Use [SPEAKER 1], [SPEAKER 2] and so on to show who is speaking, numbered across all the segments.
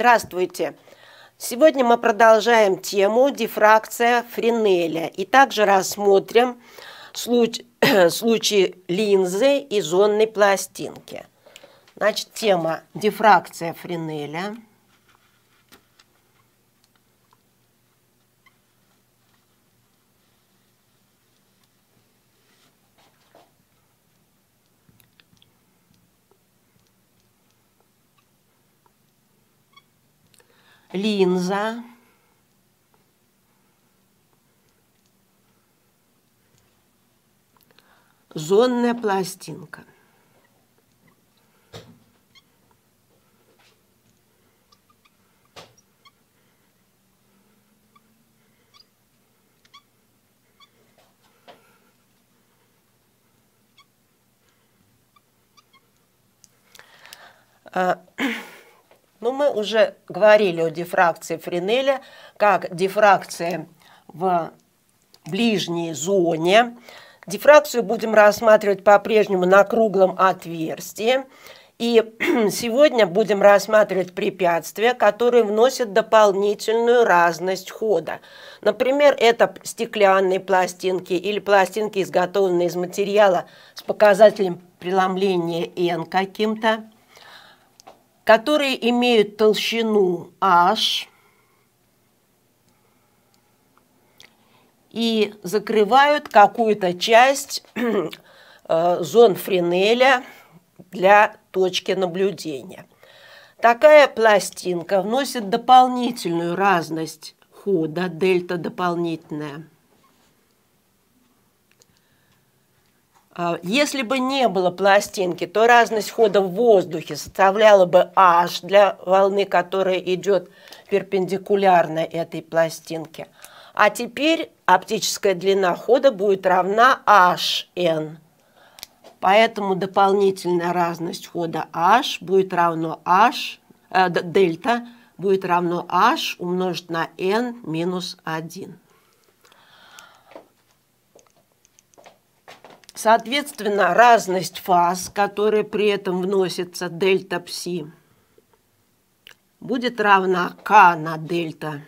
[SPEAKER 1] Здравствуйте! Сегодня мы продолжаем тему дифракция Френеля и также рассмотрим случай, случай линзы и зонной пластинки. Значит, тема дифракция Френеля – линза, зонная пластинка. Э, но ну, мы уже говорили о дифракции Френеля, как дифракция в ближней зоне. Дифракцию будем рассматривать по-прежнему на круглом отверстии. И сегодня будем рассматривать препятствия, которые вносят дополнительную разность хода. Например, это стеклянные пластинки или пластинки, изготовленные из материала с показателем преломления N каким-то которые имеют толщину H и закрывают какую-то часть э, зон Френеля для точки наблюдения. Такая пластинка вносит дополнительную разность хода, дельта дополнительная – А, если бы не было пластинки, то разность хода в воздухе составляла бы H для волны, которая идет перпендикулярно этой пластинке. А теперь оптическая длина хода будет равна HN. Поэтому дополнительная разность хода H будет равно H, э, будет равно H умножить на N минус 1. Соответственно, разность фаз, которая при этом вносится дельта пси, будет равна k на дельта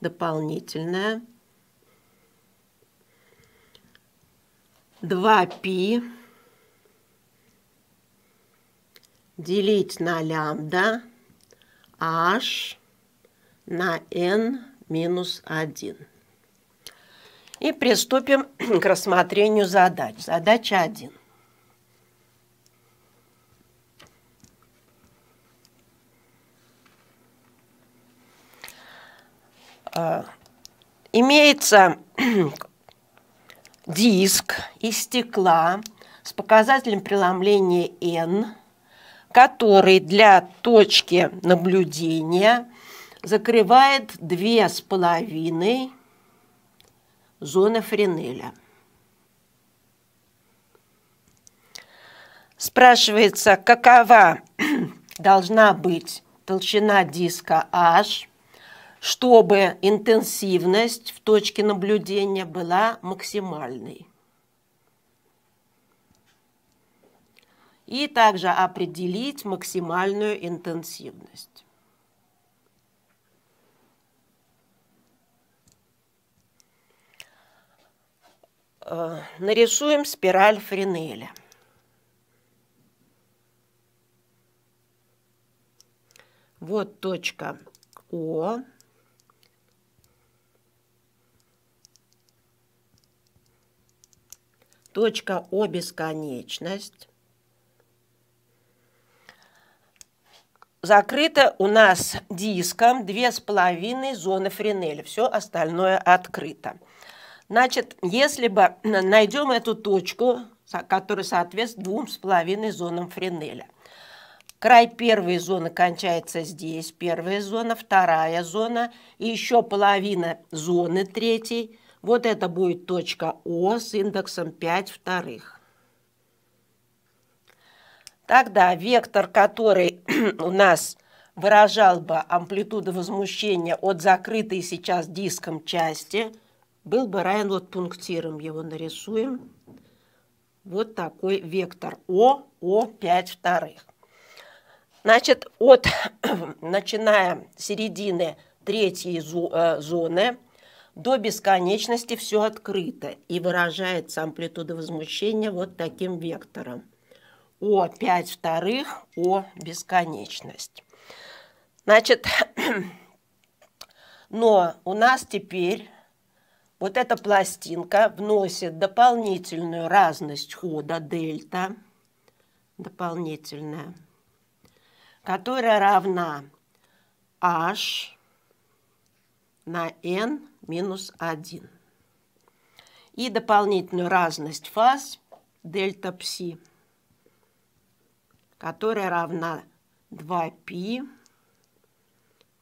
[SPEAKER 1] дополнительная 2 пи делить на лямбда h на n минус 1. И приступим к рассмотрению задач. Задача 1. А, имеется диск из стекла с показателем преломления N, который для точки наблюдения закрывает две с половиной Зона Френеля. Спрашивается, какова должна быть толщина диска H, чтобы интенсивность в точке наблюдения была максимальной. И также определить максимальную интенсивность. Э, нарисуем спираль Френеля. Вот точка О. Точка О бесконечность. Закрыто у нас диском 2,5 зоны Френеля. Все остальное открыто. Значит, если бы найдем эту точку, которая соответствует двум с половиной зонам Френеля. Край первой зоны кончается здесь, первая зона, вторая зона, и еще половина зоны третьей. Вот это будет точка О с индексом 5 вторых. Тогда вектор, который у нас выражал бы амплитуду возмущения от закрытой сейчас диском части – был бы равен вот пунктиром его нарисуем. Вот такой вектор О, О 5 вторых. Значит, от, начиная середины третьей э, зоны до бесконечности все открыто и выражается амплитуда возмущения вот таким вектором. О 5 вторых, О бесконечность. Значит, но у нас теперь вот эта пластинка вносит дополнительную разность хода дельта, дополнительная, которая равна h на n минус 1. И дополнительную разность фаз дельта пси, которая равна 2π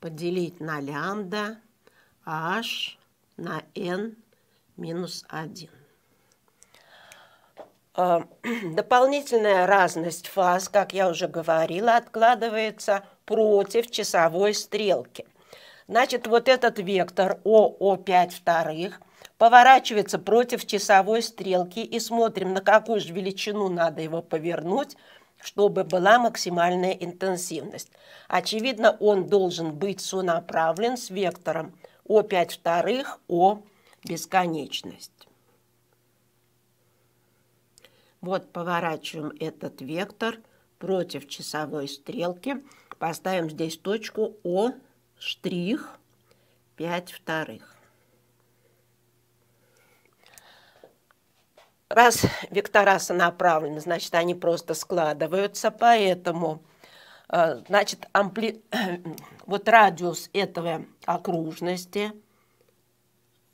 [SPEAKER 1] поделить на лямбда h на n минус 1. А, дополнительная разность фаз, как я уже говорила, откладывается против часовой стрелки. Значит, вот этот вектор ОО5 вторых поворачивается против часовой стрелки и смотрим, на какую же величину надо его повернуть, чтобы была максимальная интенсивность. Очевидно, он должен быть сонаправлен с вектором о пять вторых, о бесконечность. Вот поворачиваем этот вектор против часовой стрелки. Поставим здесь точку О штрих 5 вторых. Раз вектора сонаправлены, значит, они просто складываются, поэтому Э, значит, ампли... вот радиус этого окружности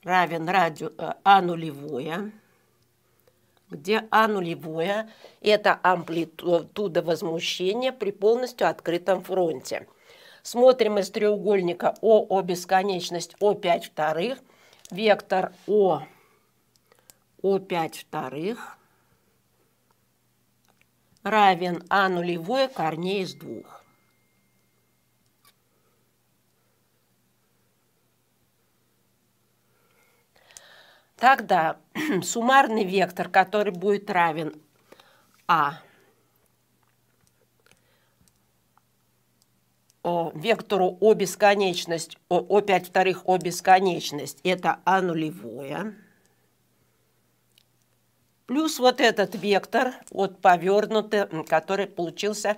[SPEAKER 1] равен радиус э, А нулевое, где А нулевое – это амплитуда возмущения при полностью открытом фронте. Смотрим из треугольника О, О бесконечность, О 5 вторых, вектор О, О 5 вторых – равен А нулевое корней из двух. Тогда суммарный вектор, который будет равен А, о, вектору О бесконечность, О, О5 вторых О бесконечность, это А нулевое. Плюс вот этот вектор вот повернутый, который получился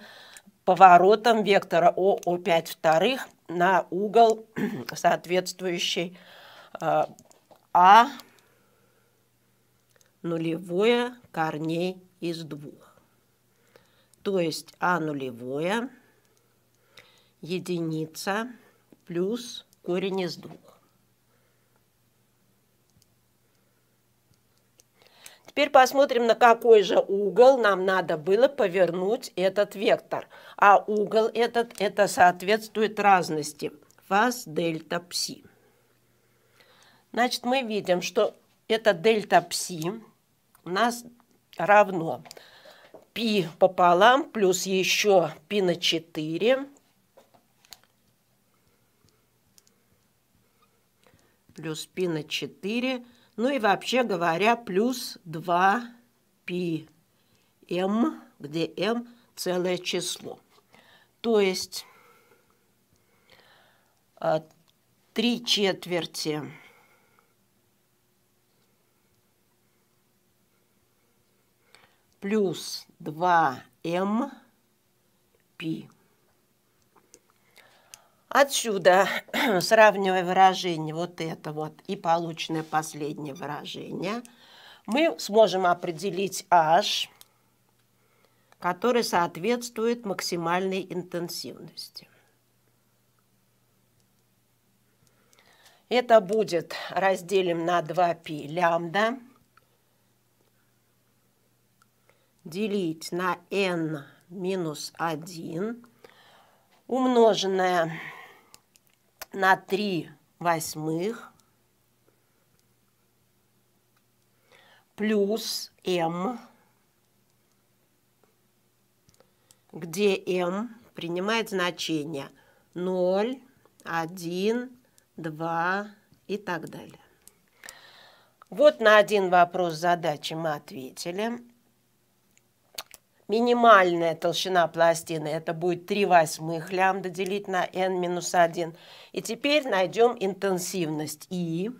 [SPEAKER 1] поворотом вектора О, О5 вторых на угол соответствующий э, А нулевое корней из двух. То есть А нулевое единица плюс корень из двух. Теперь посмотрим, на какой же угол нам надо было повернуть этот вектор. А угол этот, это соответствует разности. Фаз дельта пси. Значит, мы видим, что это дельта пси у нас равно пи пополам плюс еще пи на 4 плюс пи на 4 ну и вообще говоря, плюс 2 пи м, где м целое число. То есть а, три четверти плюс 2 м пи. Отсюда, сравнивая выражение вот это вот и полученное последнее выражение, мы сможем определить H, который соответствует максимальной интенсивности. Это будет разделим на 2π лямбда, делить на n минус 1, умноженное на 3 восьмых плюс m, где m принимает значение 0, 1, 2 и так далее. Вот на один вопрос задачи мы ответили минимальная толщина пластины, это будет 3 восьмых лямбда делить на n минус 1. И теперь найдем интенсивность i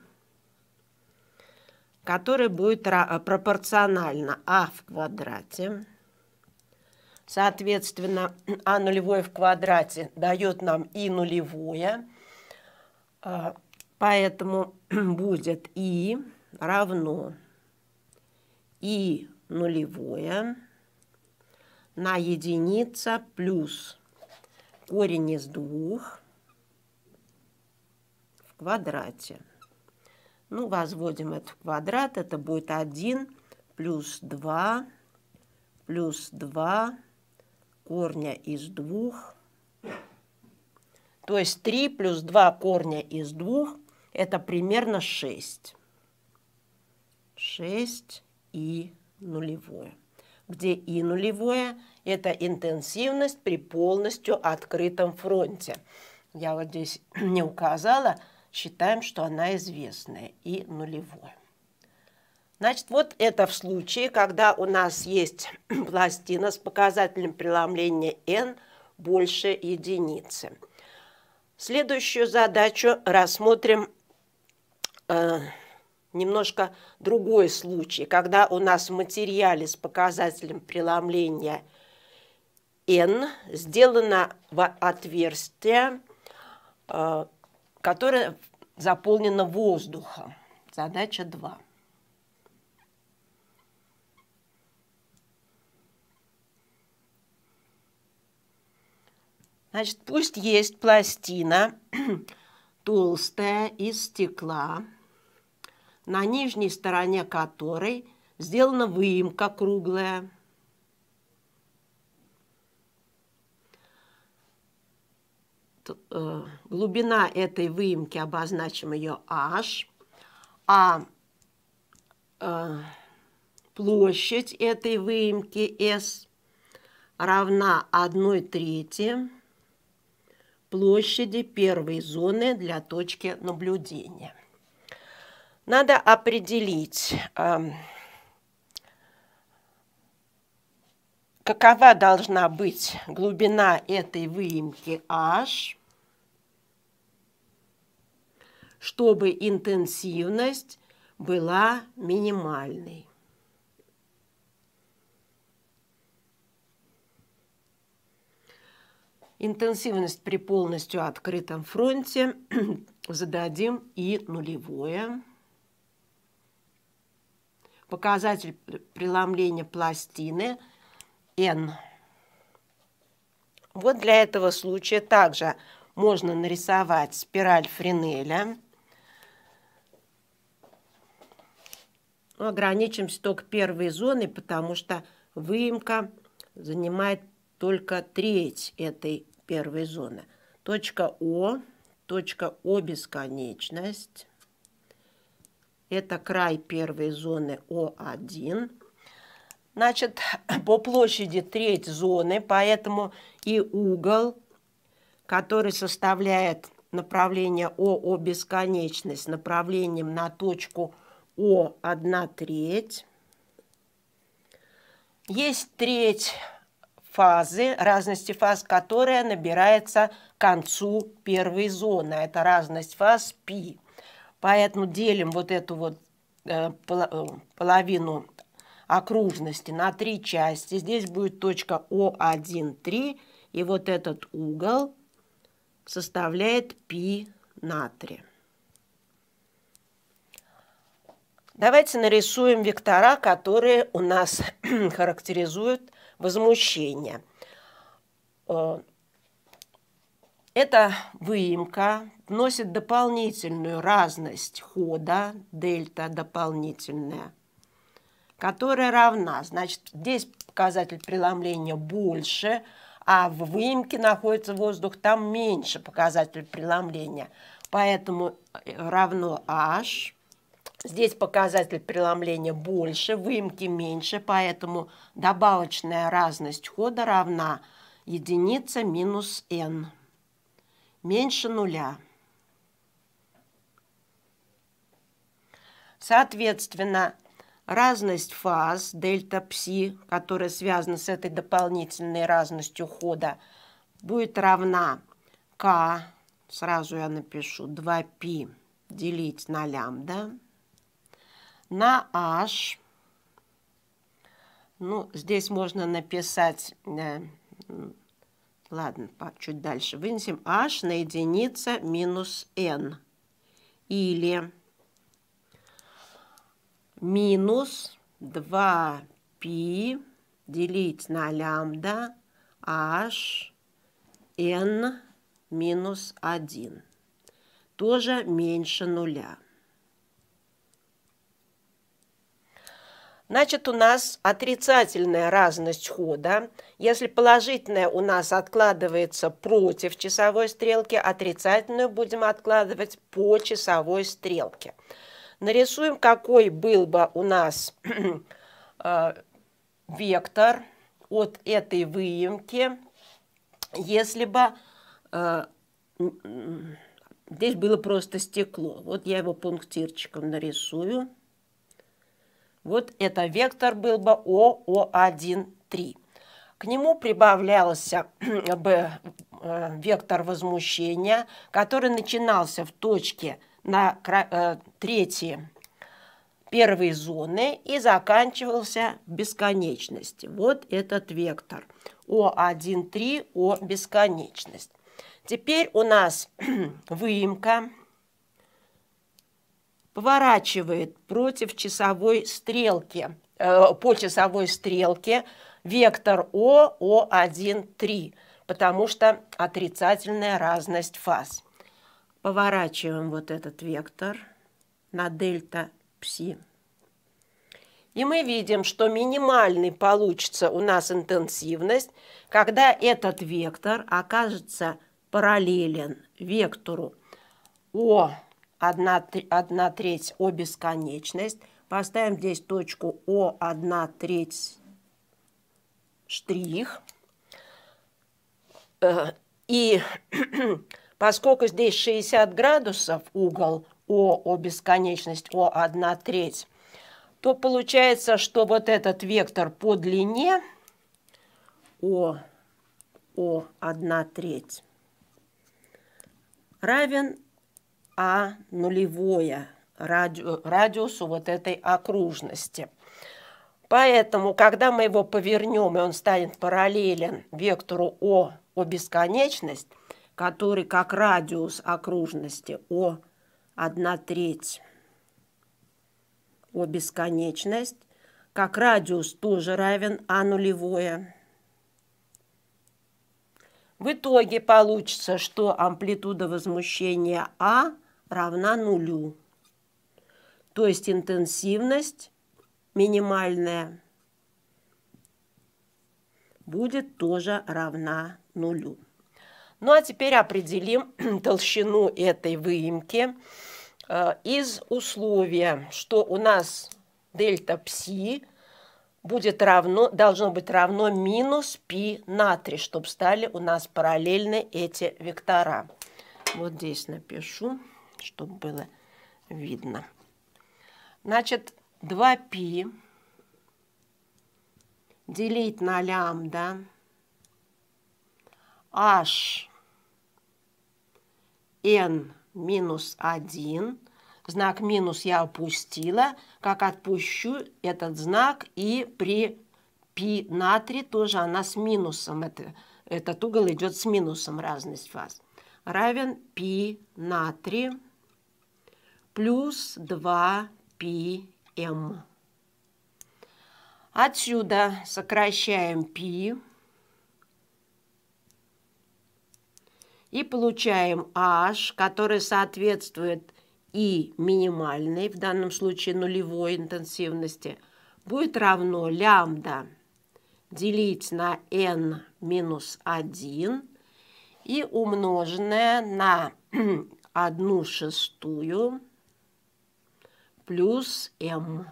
[SPEAKER 1] которая будет э, пропорциональна А в квадрате. Соответственно, А нулевое в квадрате дает нам И нулевое, а, поэтому будет И равно И нулевое на единица плюс корень из двух в квадрате. Ну, возводим это в квадрат, это будет 1 плюс 2 плюс 2 корня из двух. То есть 3 плюс 2 корня из двух – это примерно 6. 6 и нулевое где И нулевое – это интенсивность при полностью открытом фронте. Я вот здесь не указала, считаем, что она известная, И нулевое. Значит, вот это в случае, когда у нас есть пластина с показателем преломления n больше единицы. Следующую задачу рассмотрим э, немножко другой случай, когда у нас в материале с показателем преломления N сделано отверстие, э, которое заполнено воздухом. Задача 2. Значит, пусть есть пластина толстая из стекла, на нижней стороне которой сделана выемка круглая. Э, глубина этой выемки, обозначим ее H, а э, площадь этой выемки S равна 1 трети площади первой зоны для точки наблюдения. Надо определить, эм, какова должна быть глубина этой выемки H, чтобы интенсивность была минимальной. Интенсивность при полностью открытом фронте зададим и нулевое показатель преломления пластины N. Вот для этого случая также можно нарисовать спираль Френеля. Но ограничимся только первой зоной, потому что выемка занимает только треть этой первой зоны. Точка О, точка О бесконечность. Это край первой зоны О1. Значит, по площади треть зоны, поэтому и угол, который составляет направление ОО бесконечность направлением на точку О 1 треть. Есть треть фазы, разности фаз, которая набирается к концу первой зоны. Это разность фаз π. Поэтому делим вот эту вот э, э, половину окружности на три части. Здесь будет точка О1, 3. И вот этот угол составляет пи на 3. Давайте нарисуем вектора, которые у нас характеризуют возмущение. Э, эта выемка вносит дополнительную разность хода, дельта дополнительная, которая равна. Значит, здесь показатель преломления больше, а в выемке находится воздух, там меньше показатель преломления. Поэтому э, равно H. Здесь показатель преломления больше, выемки меньше, поэтому добавочная разность хода равна единице минус n меньше нуля. Соответственно, разность фаз дельта пси, которая связана с этой дополнительной разностью хода, будет равна k, сразу я напишу, 2π делить на лямбда, на h, ну, здесь можно написать, э, Ладно, чуть дальше. Вынесем h на единица минус n. Или минус 2π делить на лямбда h n минус 1. Тоже меньше нуля. Значит, у нас отрицательная разность хода. Если положительная у нас откладывается против часовой стрелки, отрицательную будем откладывать по часовой стрелке. Нарисуем, какой был бы у нас э, вектор от этой выемки, если бы э, здесь было просто стекло. Вот я его пунктирчиком нарисую. Вот это вектор был бы ОО1,3. К нему прибавлялся бы э, вектор возмущения, который начинался в точке на э, третьей первой зоны и заканчивался в бесконечности. Вот этот вектор О1,3, О бесконечность. Теперь у нас выемка поворачивает против часовой стрелки, э, по часовой стрелке вектор О, О1, 3, потому что отрицательная разность фаз. Поворачиваем вот этот вектор на дельта пси. И мы видим, что минимальной получится у нас интенсивность, когда этот вектор окажется параллелен вектору О одна одна треть О бесконечность. Поставим здесь точку О одна треть штрих. Э, и поскольку здесь 60 градусов угол О, О бесконечность, О одна треть, то получается, что вот этот вектор по длине О, О одна треть равен а нулевое радиусу вот этой окружности. Поэтому, когда мы его повернем, и он станет параллелен вектору О, О бесконечность, который как радиус окружности О 1 треть, О бесконечность, как радиус тоже равен А нулевое. В итоге получится, что амплитуда возмущения А – равна нулю. То есть интенсивность минимальная будет тоже равна нулю. Ну а теперь определим толщину этой выемки э, из условия, что у нас дельта пси будет равно, должно быть равно минус пи на 3, чтобы стали у нас параллельны эти вектора. Вот здесь напишу чтобы было видно. Значит, 2π делить на лямбда h n минус 1. Знак минус я опустила. Как отпущу этот знак и при π на 3 тоже она с минусом. Это, этот угол идет с минусом разность фаз. Равен π на 3 плюс 2πm. Эм. Отсюда сокращаем π и получаем h, который соответствует и минимальной, в данном случае нулевой интенсивности, будет равно лямбда делить на n минус 1 и умноженное на 1 шестую плюс m.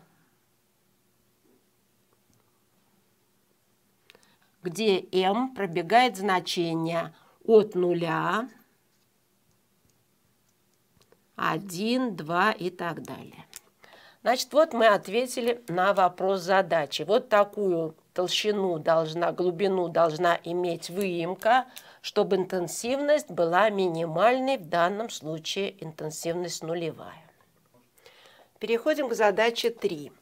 [SPEAKER 1] где m пробегает значение от нуля 1, 2 и так далее. Значит, вот мы ответили на вопрос задачи. Вот такую толщину должна, глубину должна иметь выемка, чтобы интенсивность была минимальной, в данном случае интенсивность нулевая. Переходим к задаче 3.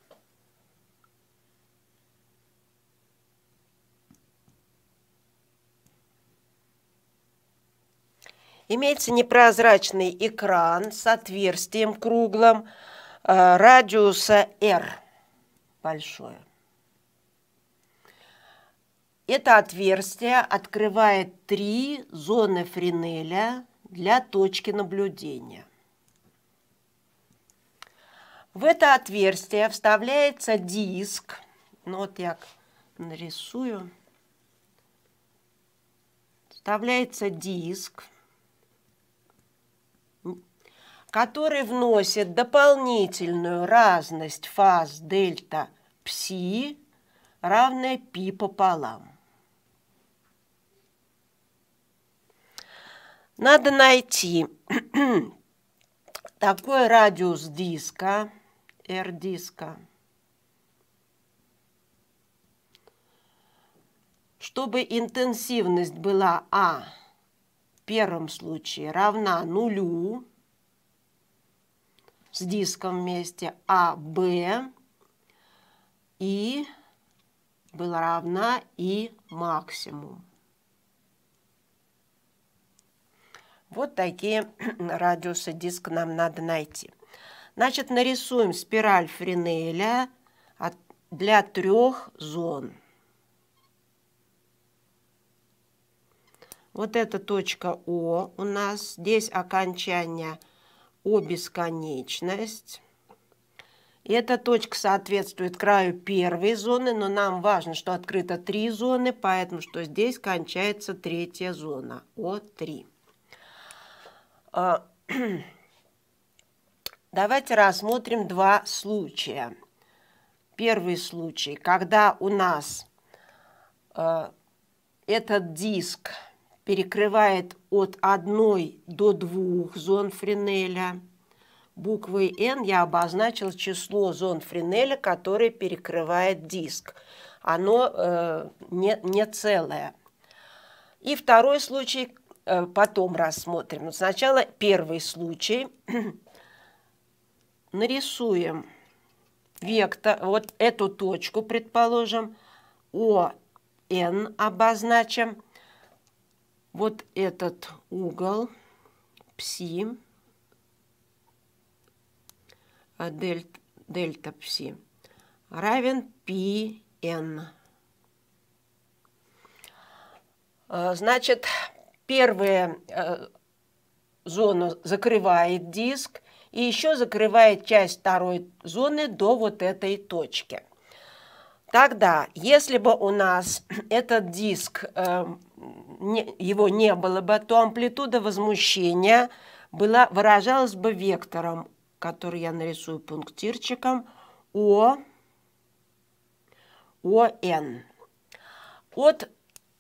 [SPEAKER 1] Имеется непрозрачный экран с отверстием круглым э, радиуса R большое. Это отверстие открывает три зоны Френеля для точки наблюдения. В это отверстие вставляется диск. Ну, вот я нарисую. Вставляется диск, который вносит дополнительную разность фаз дельта пси, равная пи пополам. Надо найти такой радиус диска, R-диска. Чтобы интенсивность была А в первом случае равна нулю с диском вместе, а Б и была равна и максимум. Вот такие радиусы диска нам надо найти. Значит, нарисуем спираль Френеля для трех зон. Вот эта точка О у нас. Здесь окончание О бесконечность. И эта точка соответствует краю первой зоны, но нам важно, что открыто три зоны, поэтому что здесь кончается третья зона, О3. Давайте рассмотрим два случая. Первый случай, когда у нас э, этот диск перекрывает от одной до двух зон Френеля. Буквой N я обозначил число зон Френеля, которое перекрывает диск. Оно э, не, не целое. И второй случай э, потом рассмотрим. Но сначала первый случай – нарисуем вектор, вот эту точку, предположим, ОН обозначим, вот этот угол пси, э, дельта, дельта пси равен πn. Э, значит, первая э, зона закрывает диск, и еще закрывает часть второй зоны до вот этой точки. Тогда, если бы у нас этот диск, э, не, его не было бы, то амплитуда возмущения была, выражалась бы вектором, который я нарисую пунктирчиком, О, ОН. От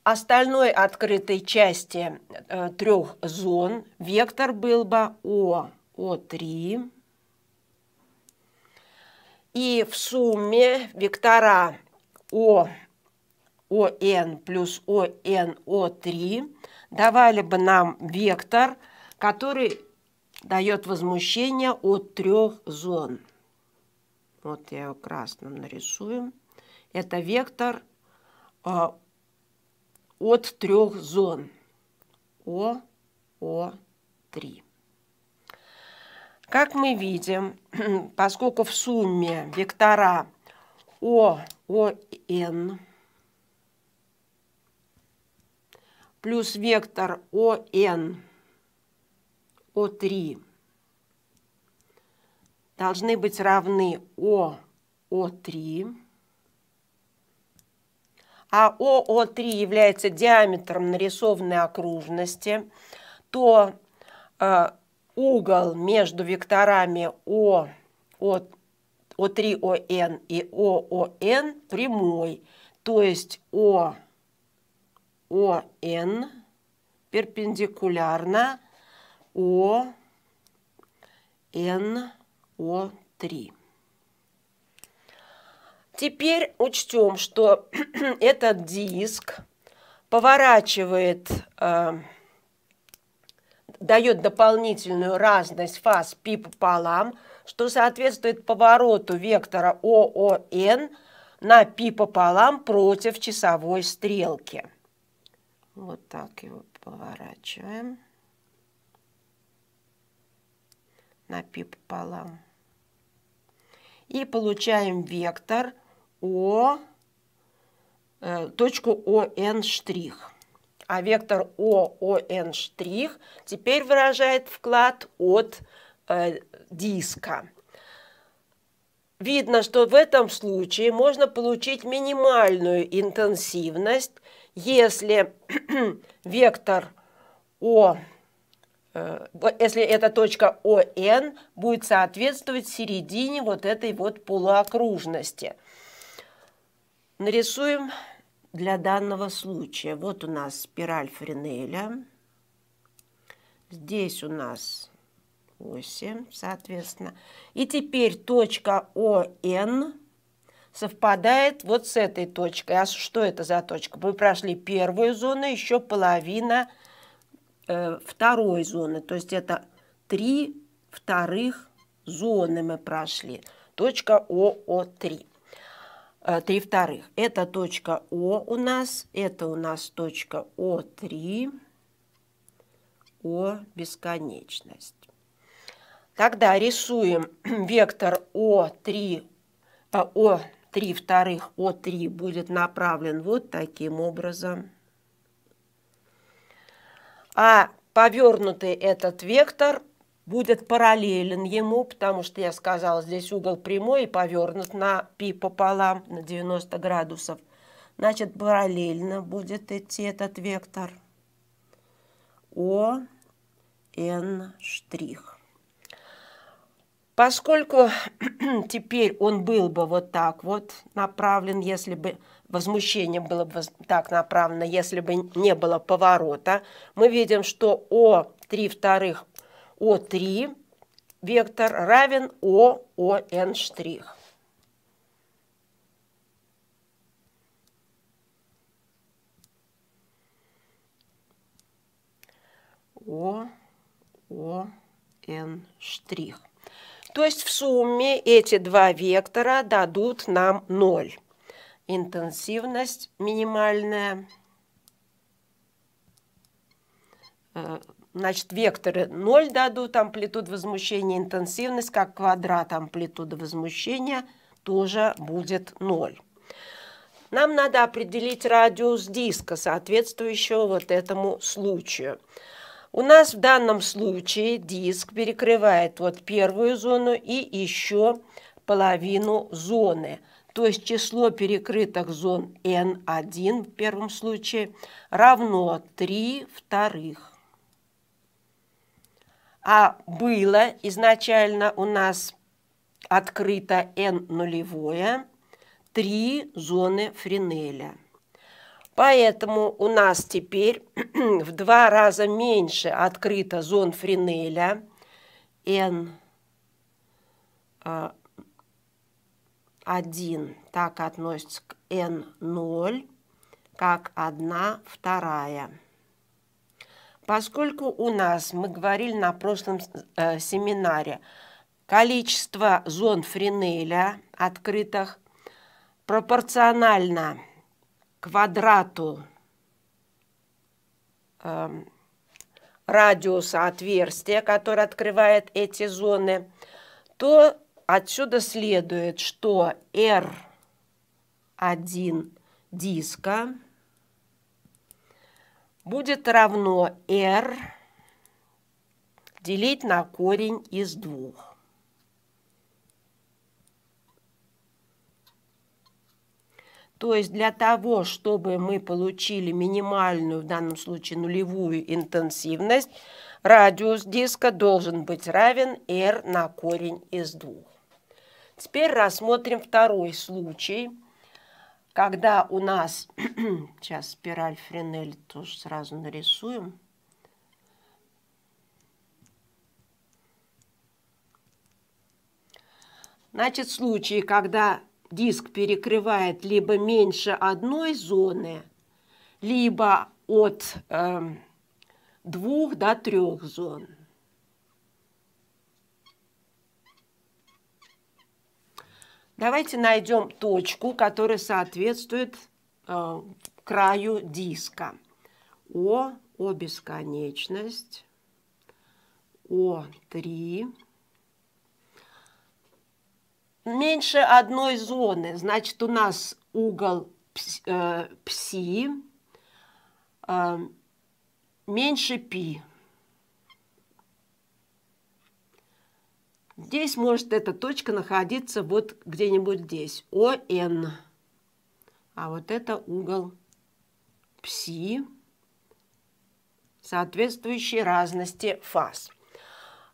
[SPEAKER 1] остальной открытой части э, трех зон вектор был бы О. О3. И в сумме вектора О, ОН плюс ОН, О3 давали бы нам вектор, который дает возмущение от трех зон. Вот я его красным нарисую. Это вектор а, от трех зон. О, О, 3. Как мы видим, поскольку в сумме вектора О, ОН плюс вектор ОН О3 должны быть равны О, О3, а ОО3 является диаметром нарисованной окружности, то э, угол между векторами О, О, О3ОН и ООН прямой, то есть О, ОН перпендикулярно О, Н, О3. Теперь учтем, что этот диск поворачивает э, дает дополнительную разность фаз π пополам, что соответствует повороту вектора ООН на π пополам против часовой стрелки. Вот так его поворачиваем на π пополам. И получаем вектор О, э, точку ОН штрих а вектор ООН' теперь выражает вклад от э, диска. Видно, что в этом случае можно получить минимальную интенсивность, если вектор О, э, если эта точка ОН будет соответствовать середине вот этой вот полуокружности. Нарисуем для данного случая. Вот у нас спираль Френеля. Здесь у нас 8, соответственно. И теперь точка ОН совпадает вот с этой точкой. А что это за точка? Мы прошли первую зону, еще половина э, второй зоны. То есть это три вторых зоны мы прошли. Точка ОО3. Э, три вторых. Это точка О у нас, это у нас точка О3, О бесконечность. Тогда рисуем вектор О3, э, О3 вторых, О3 будет направлен вот таким образом. А повернутый этот вектор будет параллелен ему, потому что я сказала, здесь угол прямой и повернут на пи пополам, на 90 градусов. Значит, параллельно будет идти этот вектор О, н штрих. Поскольку теперь он был бы вот так вот направлен, если бы возмущение было бы так направлено, если бы не было поворота, мы видим, что О три вторых о3 вектор равен О, О Н штрих. О, О, Н штрих. То есть в сумме эти два вектора дадут нам 0. Интенсивность минимальная э, значит, векторы 0 дадут амплитуду возмущения, интенсивность как квадрат амплитуды возмущения тоже будет 0. Нам надо определить радиус диска, соответствующего вот этому случаю. У нас в данном случае диск перекрывает вот первую зону и еще половину зоны. То есть число перекрытых зон n1 в первом случае равно 3 вторых а было изначально у нас открыто N нулевое, три зоны Френеля. Поэтому у нас теперь в два раза меньше открыто зон Френеля N 1 а, так относится к N0, как 1 вторая. Поскольку у нас, мы говорили на прошлом э, семинаре, количество зон Френеля открытых пропорционально квадрату э, радиуса отверстия, которое открывает эти зоны, то отсюда следует, что R1 диска – будет равно r делить на корень из двух. То есть для того, чтобы мы получили минимальную, в данном случае нулевую интенсивность, радиус диска должен быть равен r на корень из двух. Теперь рассмотрим второй случай – когда у нас, сейчас спираль френель тоже сразу нарисуем, Значит, случаи, когда диск перекрывает либо меньше одной зоны, либо от э, двух до трех зон – Давайте найдем точку, которая соответствует э, краю диска. О, О бесконечность, О3. Меньше одной зоны, значит, у нас угол пси, э, пси э, меньше пи. Здесь может эта точка находиться вот где-нибудь здесь, ОН. А вот это угол пси, соответствующий разности фаз.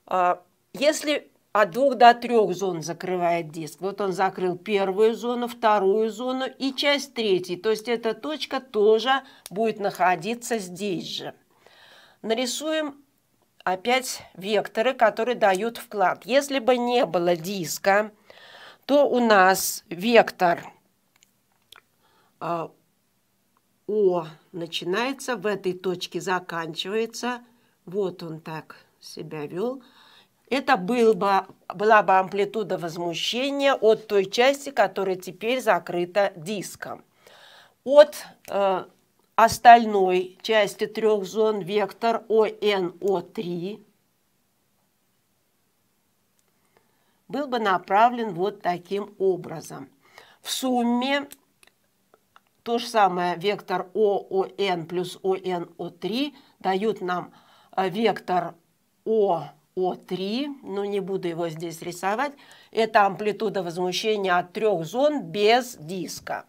[SPEAKER 1] А, если от двух до трех зон закрывает диск. Вот он закрыл первую зону, вторую зону и часть третьей. То есть эта точка тоже будет находиться здесь же. Нарисуем опять векторы, которые дают вклад. Если бы не было диска, то у нас вектор а, О начинается, в этой точке заканчивается. Вот он так себя вел. Это был бы, была бы амплитуда возмущения от той части, которая теперь закрыта диском. От э, остальной части трех зон вектор ОНО3 был бы направлен вот таким образом. В сумме то же самое вектор ООН плюс ОНО3 дают нам э, вектор ОО3, но не буду его здесь рисовать, это амплитуда возмущения от трех зон без диска.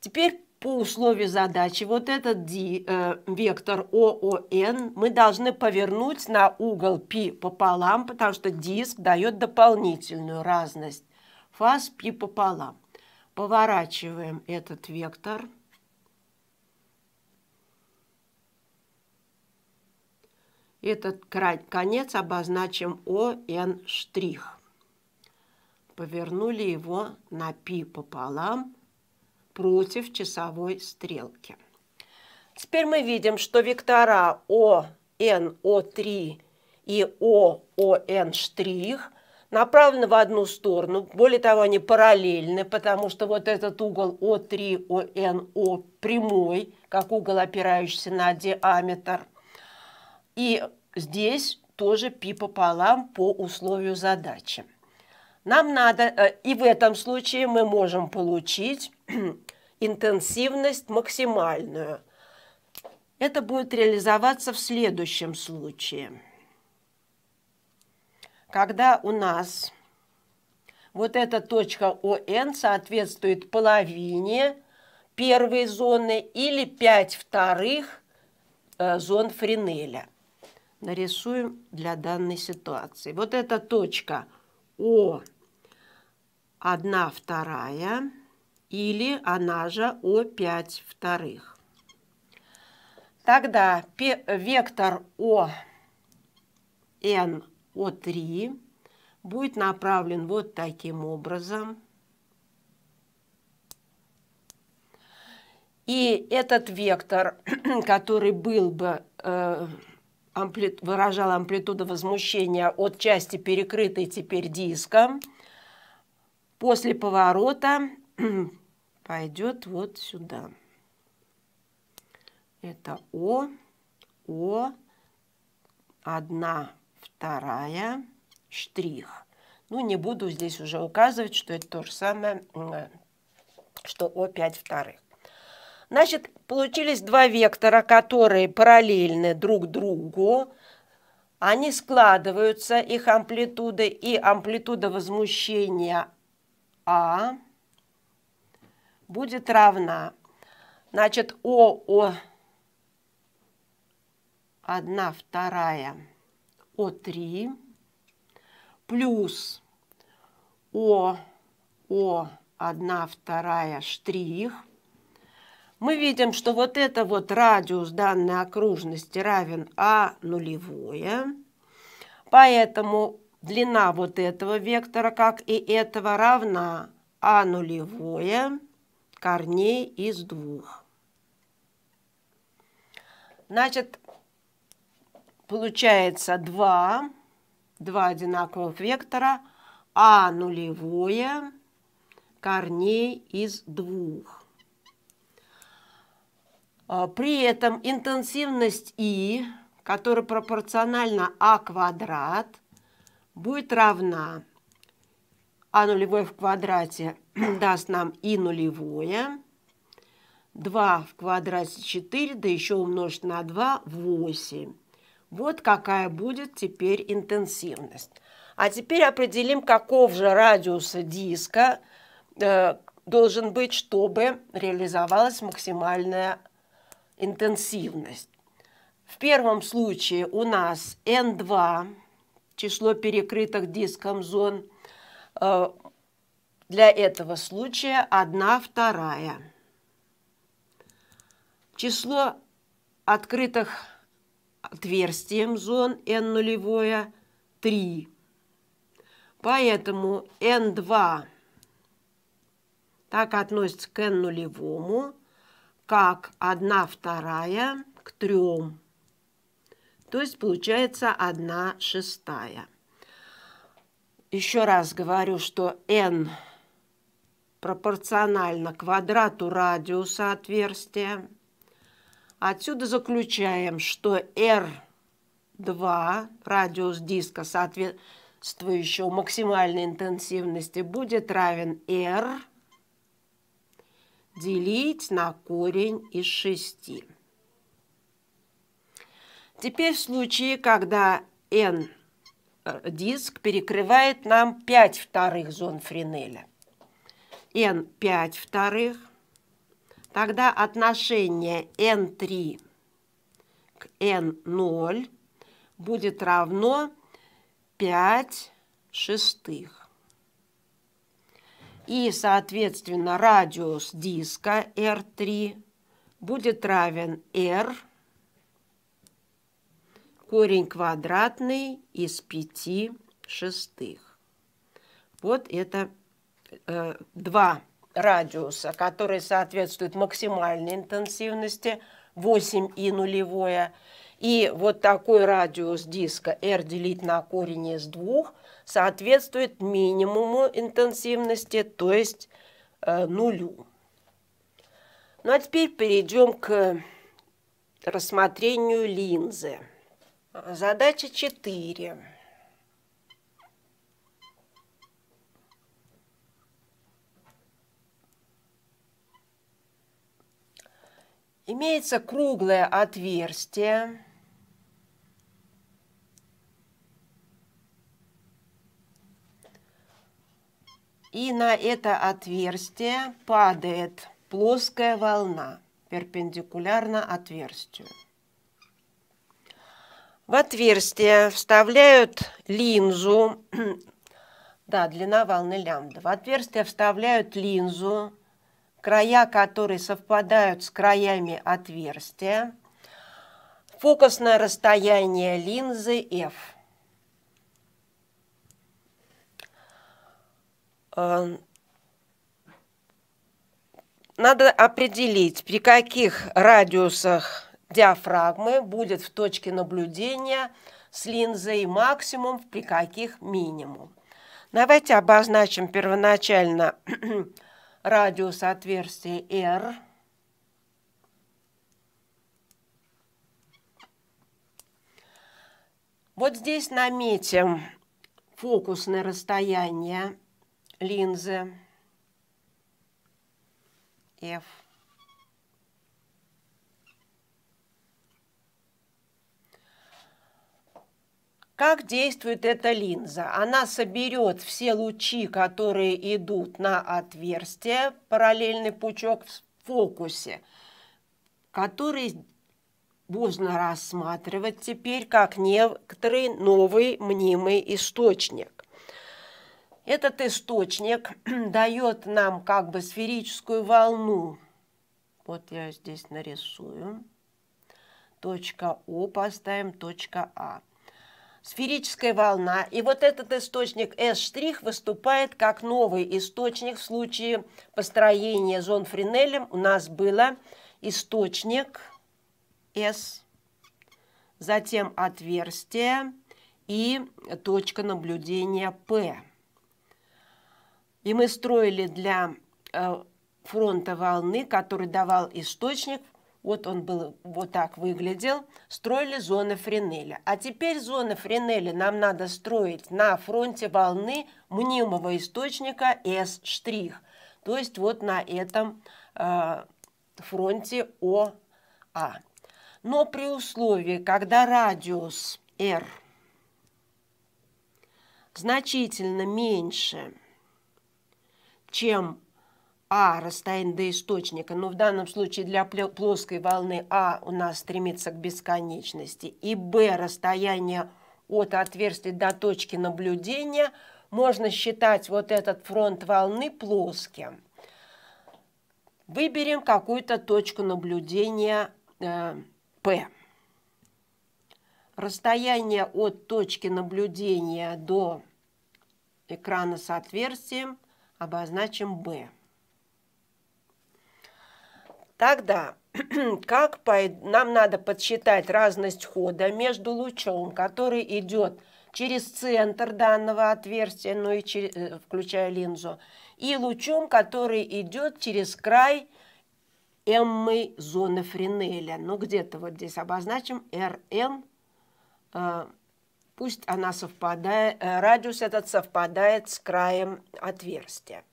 [SPEAKER 1] Теперь по условию задачи вот этот D, э, вектор ООН мы должны повернуть на угол π пополам, потому что диск дает дополнительную разность фаз π пополам. Поворачиваем этот вектор. Этот конец обозначим ОН штрих. Повернули его на π пополам против часовой стрелки. Теперь мы видим, что вектора оно 3 и ООН' штрих направлены в одну сторону. Более того, они параллельны, потому что вот этот угол О3, ОНО прямой, как угол, опирающийся на диаметр. И здесь тоже π пополам по условию задачи. Нам надо, э, и в этом случае мы можем получить интенсивность максимальную. Это будет реализоваться в следующем случае. Когда у нас вот эта точка ОН соответствует половине первой зоны или 5 вторых э, зон Френеля. Нарисуем для данной ситуации. Вот эта точка О, 1 вторая – или она же О5 вторых. Тогда вектор О н О3 будет направлен вот таким образом. И этот вектор, который был бы, э, ампли... выражал амплитуду возмущения от части, перекрытой теперь диском, после поворота пойдет вот сюда. Это О, О, одна, вторая, штрих. Ну, не буду здесь уже указывать, что это то же самое, э, что о пять вторых. Значит, получились два вектора, которые параллельны друг другу. Они складываются, их амплитуды и амплитуда возмущения А – будет равна. Значит, о о одна вторая о три плюс О, О, одна вторая штрих. Мы видим, что вот это вот радиус данной окружности равен А нулевое. Поэтому длина вот этого вектора, как и этого, равна А нулевое корней из двух. Значит, получается два два одинаковых вектора, а нулевое корней из двух. А, при этом интенсивность И, которая пропорциональна А квадрат, будет равна а нулевое в квадрате даст нам и нулевое. 2 в квадрате 4, да еще умножить на 2 – 8. Вот какая будет теперь интенсивность. А теперь определим, каков же радиус диска э, должен быть, чтобы реализовалась максимальная интенсивность. В первом случае у нас N2, число перекрытых диском зон – Э, для этого случая 1 вторая. Число открытых отверстием зон n нулевое 3. Поэтому n2 так относится к n нулевому, как 1 вторая к 3. То есть получается 1 шестая. Еще раз говорю, что n пропорционально квадрату радиуса отверстия. Отсюда заключаем, что R2, радиус диска, соответствующего максимальной интенсивности, будет равен R делить на корень из 6. Теперь в случае, когда n диск перекрывает нам 5 вторых зон Френеля. n 5 вторых. Тогда отношение n3 к n0 будет равно 5 шестых. И, соответственно, радиус диска R3 будет равен R корень квадратный из пяти шестых. Вот это э, два радиуса, которые соответствуют максимальной интенсивности 8 и нулевое. И вот такой радиус диска R делить на корень из двух соответствует минимуму интенсивности, то есть э, нулю. Ну а теперь перейдем к рассмотрению линзы. Задача 4. Имеется круглое отверстие. И на это отверстие падает плоская волна перпендикулярно отверстию. В отверстие вставляют линзу. да, длина волны лямбда. В отверстие вставляют линзу, края которой совпадают с краями отверстия. Фокусное расстояние линзы F. Эм, надо определить, при каких радиусах диафрагмы будет в точке наблюдения с линзой максимум, при каких минимум. Давайте обозначим первоначально радиус отверстия R. Вот здесь наметим фокусное расстояние линзы F. Как действует эта линза? Она соберет все лучи, которые идут на отверстие, параллельный пучок в фокусе, который можно рассматривать теперь как некоторый новый мнимый источник. Этот источник дает нам как бы сферическую волну. Вот я здесь нарисую. Точка О поставим, точка А сферическая волна. И вот этот источник S' штрих выступает как новый источник в случае построения зон Френелем. У нас было источник S, затем отверстие и точка наблюдения P. И мы строили для э, фронта волны, который давал источник – вот он был вот так выглядел. Строили зоны Френеля. А теперь зоны Френеля нам надо строить на фронте волны мнимого источника S'. То есть вот на этом э, фронте ОА. Но при условии, когда радиус R значительно меньше, чем а расстояние до источника, но в данном случае для плоской волны А у нас стремится к бесконечности, и Б расстояние от отверстия до точки наблюдения, можно считать вот этот фронт волны плоским. Выберем какую-то точку наблюдения э, P. Расстояние от точки наблюдения до экрана с отверстием обозначим B. Тогда как по... нам надо подсчитать разность хода между лучом, который идет через центр данного отверстия, ну и через, э, включая линзу, и лучом, который идет через край эммы зоны Френеля. Ну, где-то вот здесь обозначим РМ. Э, пусть она совпадает, э, радиус этот совпадает с краем отверстия.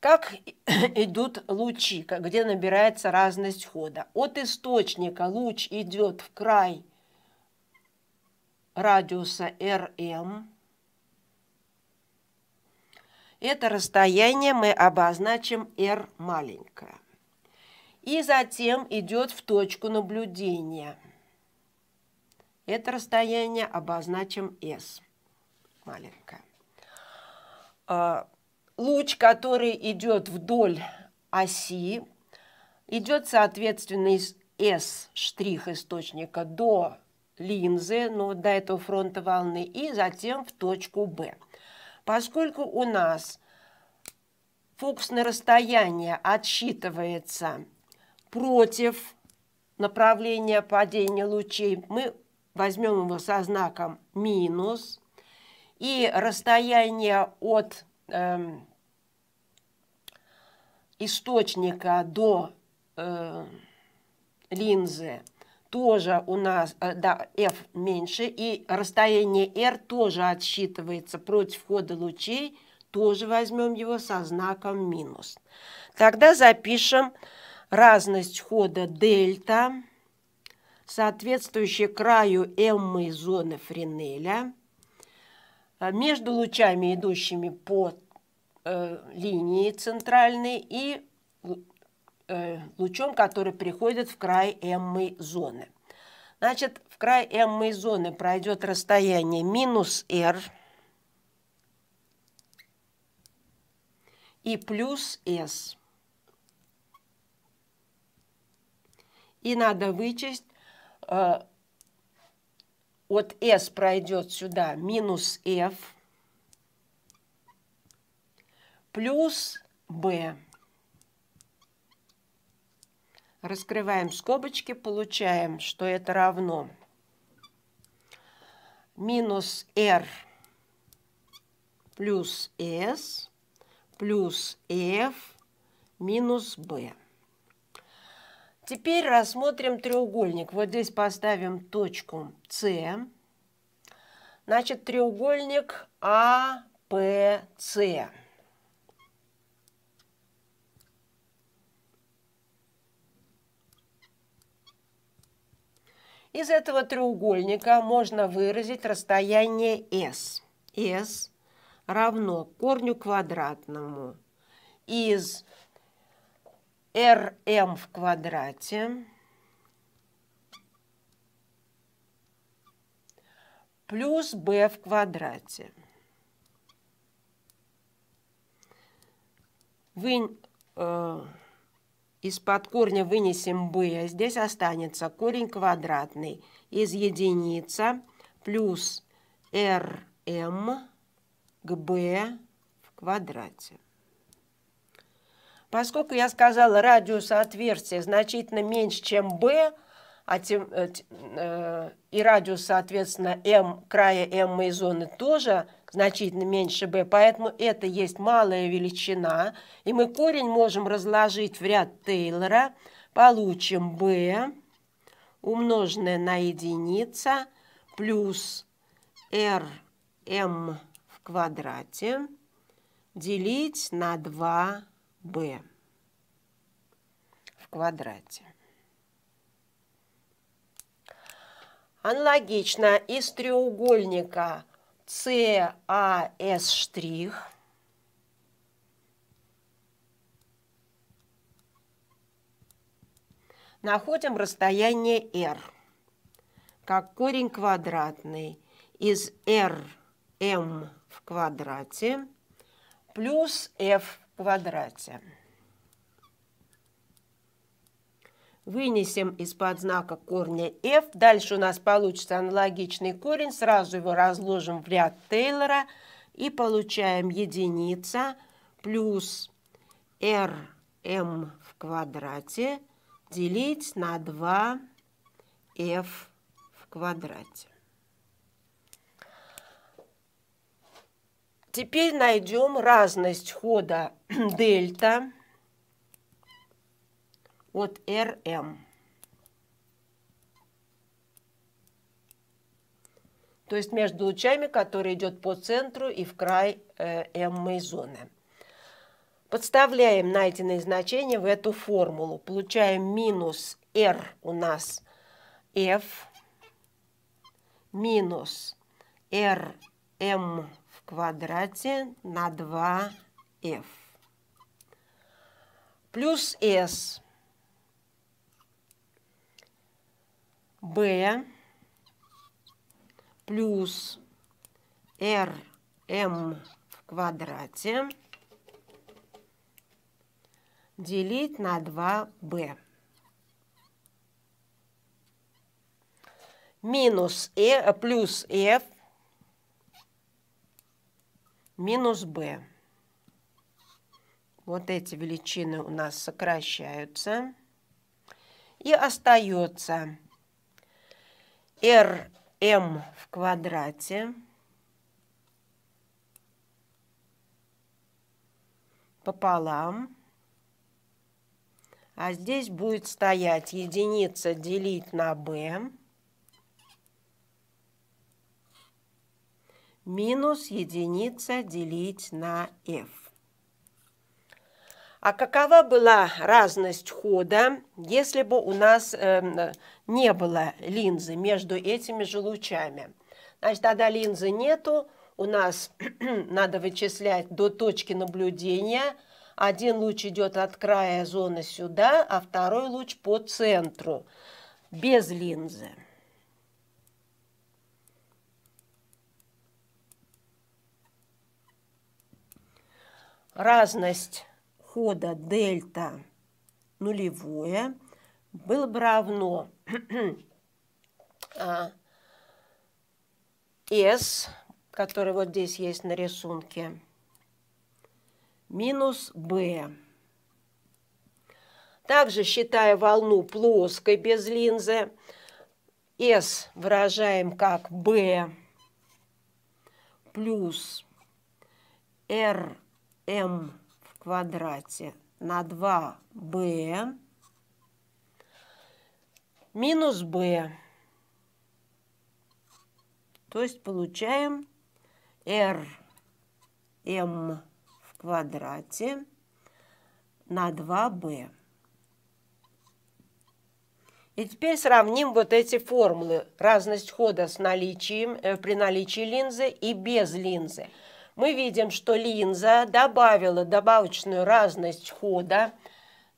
[SPEAKER 1] Как идут лучи, где набирается разность хода? От источника луч идет в край радиуса РМ. Это расстояние мы обозначим R маленькое. И затем идет в точку наблюдения. Это расстояние обозначим S маленькое а, луч, который идет вдоль оси, идет, соответственно, из S штрих источника до линзы, ну, до этого фронта волны, и затем в точку B. Поскольку у нас фокусное расстояние отсчитывается против направления падения лучей, мы возьмем его со знаком минус, и расстояние от э, источника до э, линзы тоже у нас, э, да, F меньше, и расстояние R тоже отсчитывается против хода лучей, тоже возьмем его со знаком минус. Тогда запишем разность хода дельта, соответствующая краю m зоны Френеля – а между лучами, идущими по э, линии центральной и э, лучом, который приходит в край эммой зоны. Значит, в край эммой зоны пройдет расстояние минус r и плюс s. И надо вычесть э, от S пройдет сюда минус F плюс B. Раскрываем скобочки, получаем, что это равно минус R плюс S плюс F минус B. Теперь рассмотрим треугольник. Вот здесь поставим точку С. Значит, треугольник АПС. Из этого треугольника можно выразить расстояние S. S равно корню квадратному из rm в квадрате плюс b в квадрате. Вы, э, из-под корня вынесем b, а здесь останется корень квадратный из единица плюс rm к b в квадрате. Поскольку я сказала, радиус отверстия значительно меньше, чем B, а тем, э, э, и радиус, соответственно, m края m моей зоны тоже значительно меньше B, поэтому это есть малая величина, и мы корень можем разложить в ряд Тейлора, получим B, умноженное на единица, плюс r m в квадрате, делить на 2 b в квадрате. Аналогично из треугольника CAS' а, штрих находим расстояние r как корень квадратный из r m в квадрате плюс f квадрате. Вынесем из-под знака корня f. Дальше у нас получится аналогичный корень. Сразу его разложим в ряд Тейлора. И получаем единица плюс rm в квадрате делить на 2f в квадрате. Теперь найдем разность хода дельта от РМ. То есть между лучами, которые идет по центру и в край э, м зоны. Подставляем найденные значения в эту формулу. Получаем минус R у нас F минус RM квадрате на 2f. Плюс s. b плюс rm в квадрате делить на 2b. Минус e, э, плюс f минус b. Вот эти величины у нас сокращаются. И остается rm в квадрате пополам. А здесь будет стоять единица делить на b. минус единица делить на f. А какова была разность хода, если бы у нас э, не было линзы между этими же лучами? Значит, тогда линзы нету, у нас надо вычислять до точки наблюдения. Один луч идет от края зоны сюда, а второй луч по центру, без линзы. разность хода дельта нулевое было бы равно а, S, который вот здесь есть на рисунке, минус B. Также, считая волну плоской без линзы, S выражаем как B плюс R m в квадрате на 2b минус b. То есть получаем r m в квадрате на 2b. И теперь сравним вот эти формулы. Разность хода с наличием, э, при наличии линзы и без линзы мы видим, что линза добавила добавочную разность хода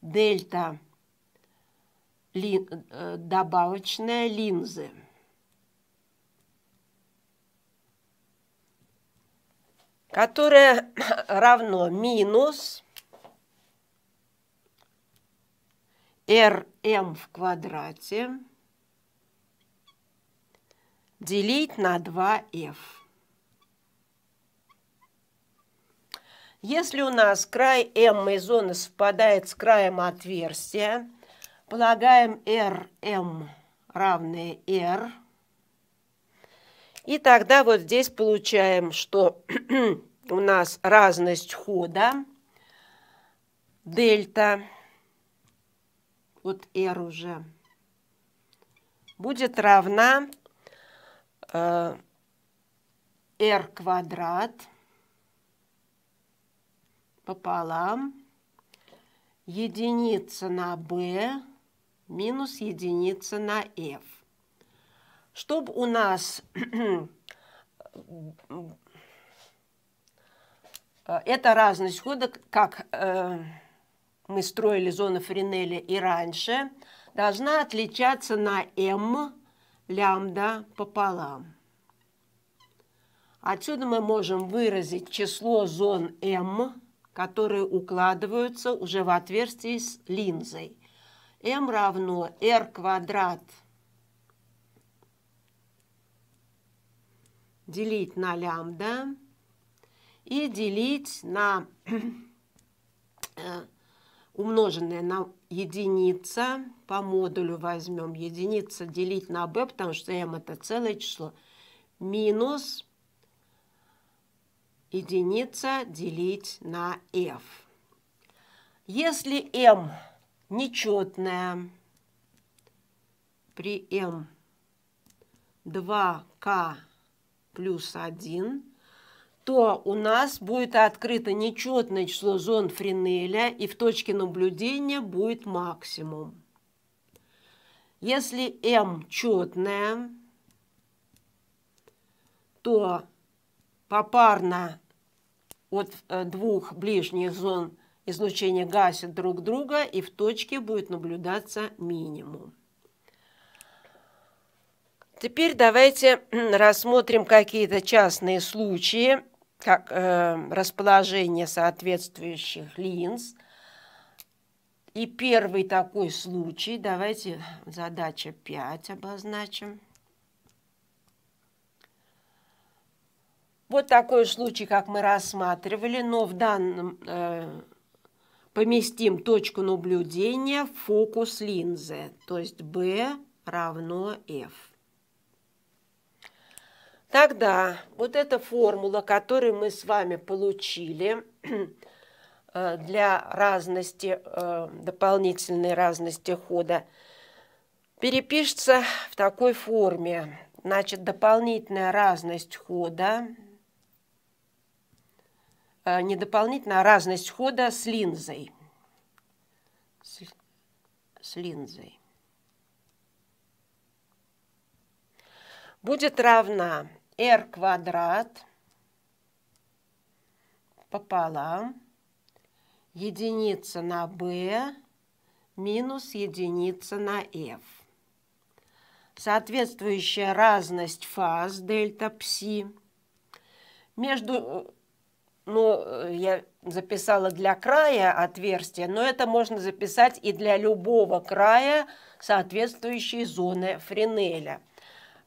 [SPEAKER 1] дельта лин, э, добавочная линзы. которое равно минус rm в квадрате делить на 2f. Если у нас край М зоны совпадает с краем отверстия, полагаем RM равное R. И тогда вот здесь получаем, что у нас разность хода дельта, вот R уже, будет равна э, R квадрат пополам, единица на b минус единица на f. Чтобы у нас э, эта разность хода, как э, мы строили зону Френеля и раньше, должна отличаться на m лямбда пополам. Отсюда мы можем выразить число зон m которые укладываются уже в отверстие с линзой. m равно r квадрат делить на лямбда и делить на э, умноженное на единица по модулю возьмем единица делить на b, потому что m это целое число, минус единица делить на f. Если m нечетная, при m 2k плюс 1, то у нас будет открыто нечетное число зон Френеля, и в точке наблюдения будет максимум. Если m четное, то попарно от э, двух ближних зон излучения гасят друг друга, и в точке будет наблюдаться минимум. Теперь давайте рассмотрим какие-то частные случаи, как э, расположение соответствующих линз. И первый такой случай, давайте задача 5 обозначим. Вот такой случай, как мы рассматривали, но в данном э, поместим точку наблюдения в фокус линзы, то есть B равно F. Тогда вот эта формула, которую мы с вами получили э, для разности, э, дополнительной разности хода, перепишется в такой форме. Значит, дополнительная разность хода – Э, не дополнительно, а разность хода с линзой. С, с линзой. Будет равна r квадрат пополам единица на b минус единица на f. Соответствующая разность фаз дельта пси между э, ну, э, я записала для края отверстие, но это можно записать и для любого края соответствующей зоны френеля.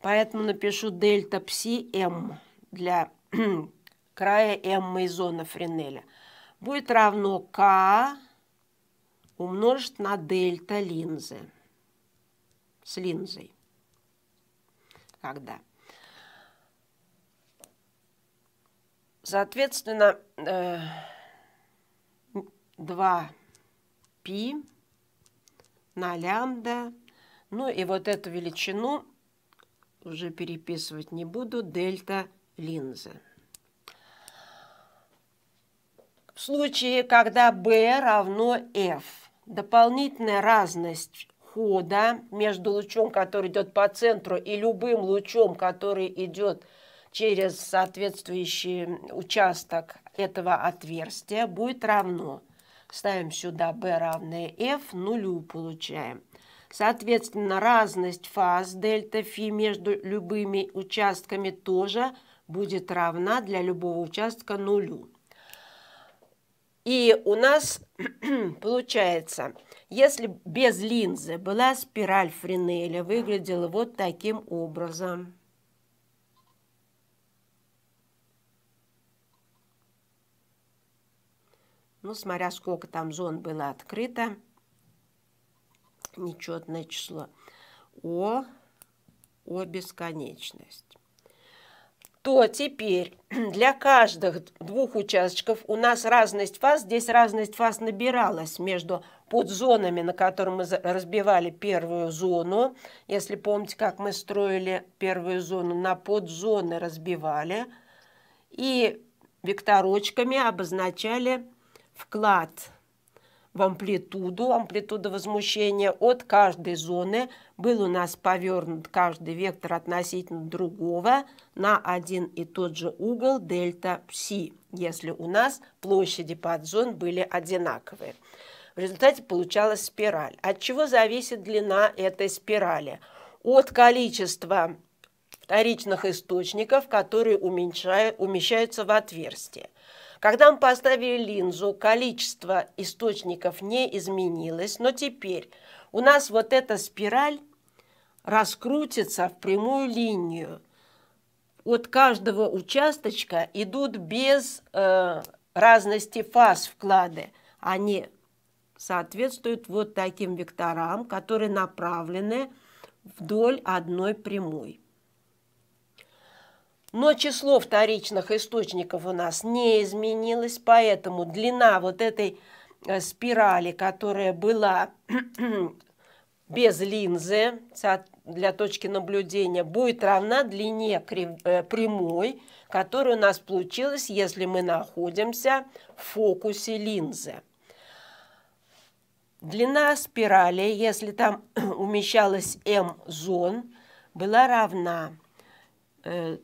[SPEAKER 1] Поэтому напишу дельта пси М эм для края М и зоны френеля. Будет равно К умножить на дельта линзы с линзой. Когда? Соответственно, 2 э, пи на лямбда. Ну и вот эту величину уже переписывать не буду, дельта линзы. В случае, когда b равно f, дополнительная разность хода между лучом, который идет по центру, и любым лучом, который идет по через соответствующий участок этого отверстия будет равно. Ставим сюда B равное F, нулю получаем. Соответственно, разность фаз дельта фи между любыми участками тоже будет равна для любого участка нулю. И у нас получается, если без линзы была спираль Френеля, выглядела вот таким образом. Ну, смотря сколько там зон было открыто, нечетное число. О, о бесконечность то теперь для каждых двух участков у нас разность фаз, здесь разность фаз набиралась между подзонами, на которые мы разбивали первую зону. Если помните, как мы строили первую зону, на подзоны разбивали. И векторочками обозначали вклад в амплитуду, амплитуда возмущения от каждой зоны. Был у нас повернут каждый вектор относительно другого на один и тот же угол дельта пси, если у нас площади подзон были одинаковые. В результате получалась спираль. От чего зависит длина этой спирали? От количества вторичных источников, которые уменьшают, умещаются в отверстие. Когда мы поставили линзу, количество источников не изменилось, но теперь у нас вот эта спираль раскрутится в прямую линию. От каждого участочка идут без э, разности фаз вклады. Они соответствуют вот таким векторам, которые направлены вдоль одной прямой. Но число вторичных источников у нас не изменилось, поэтому длина вот этой э, спирали, которая была без линзы для точки наблюдения, будет равна длине э, прямой, которая у нас получилась, если мы находимся в фокусе линзы. Длина спирали, если там умещалась m зон, была равна э,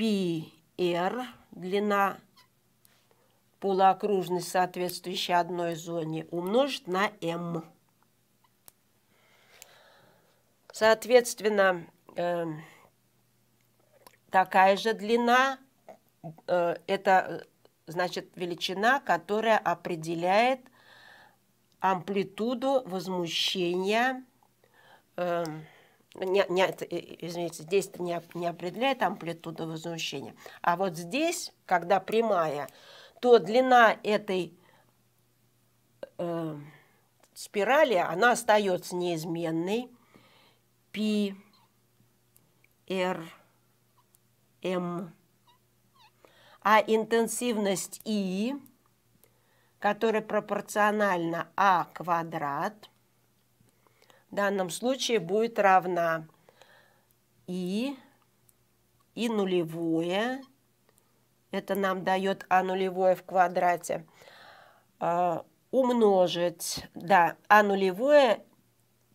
[SPEAKER 1] PR, длина полуокружность, соответствующая одной зоне, умножить на m. Соответственно, э, такая же длина э, это значит величина, которая определяет амплитуду возмущения э, не, не, э, э, извините, здесь не, не определяет амплитуду возмущения, а вот здесь, когда прямая, то длина этой э, спирали, она остается неизменной. Пи, R, M. Эм. А интенсивность И, которая пропорциональна А квадрат, в данном случае будет равна и, и нулевое. Это нам дает а нулевое в квадрате. А, умножить, да, а нулевое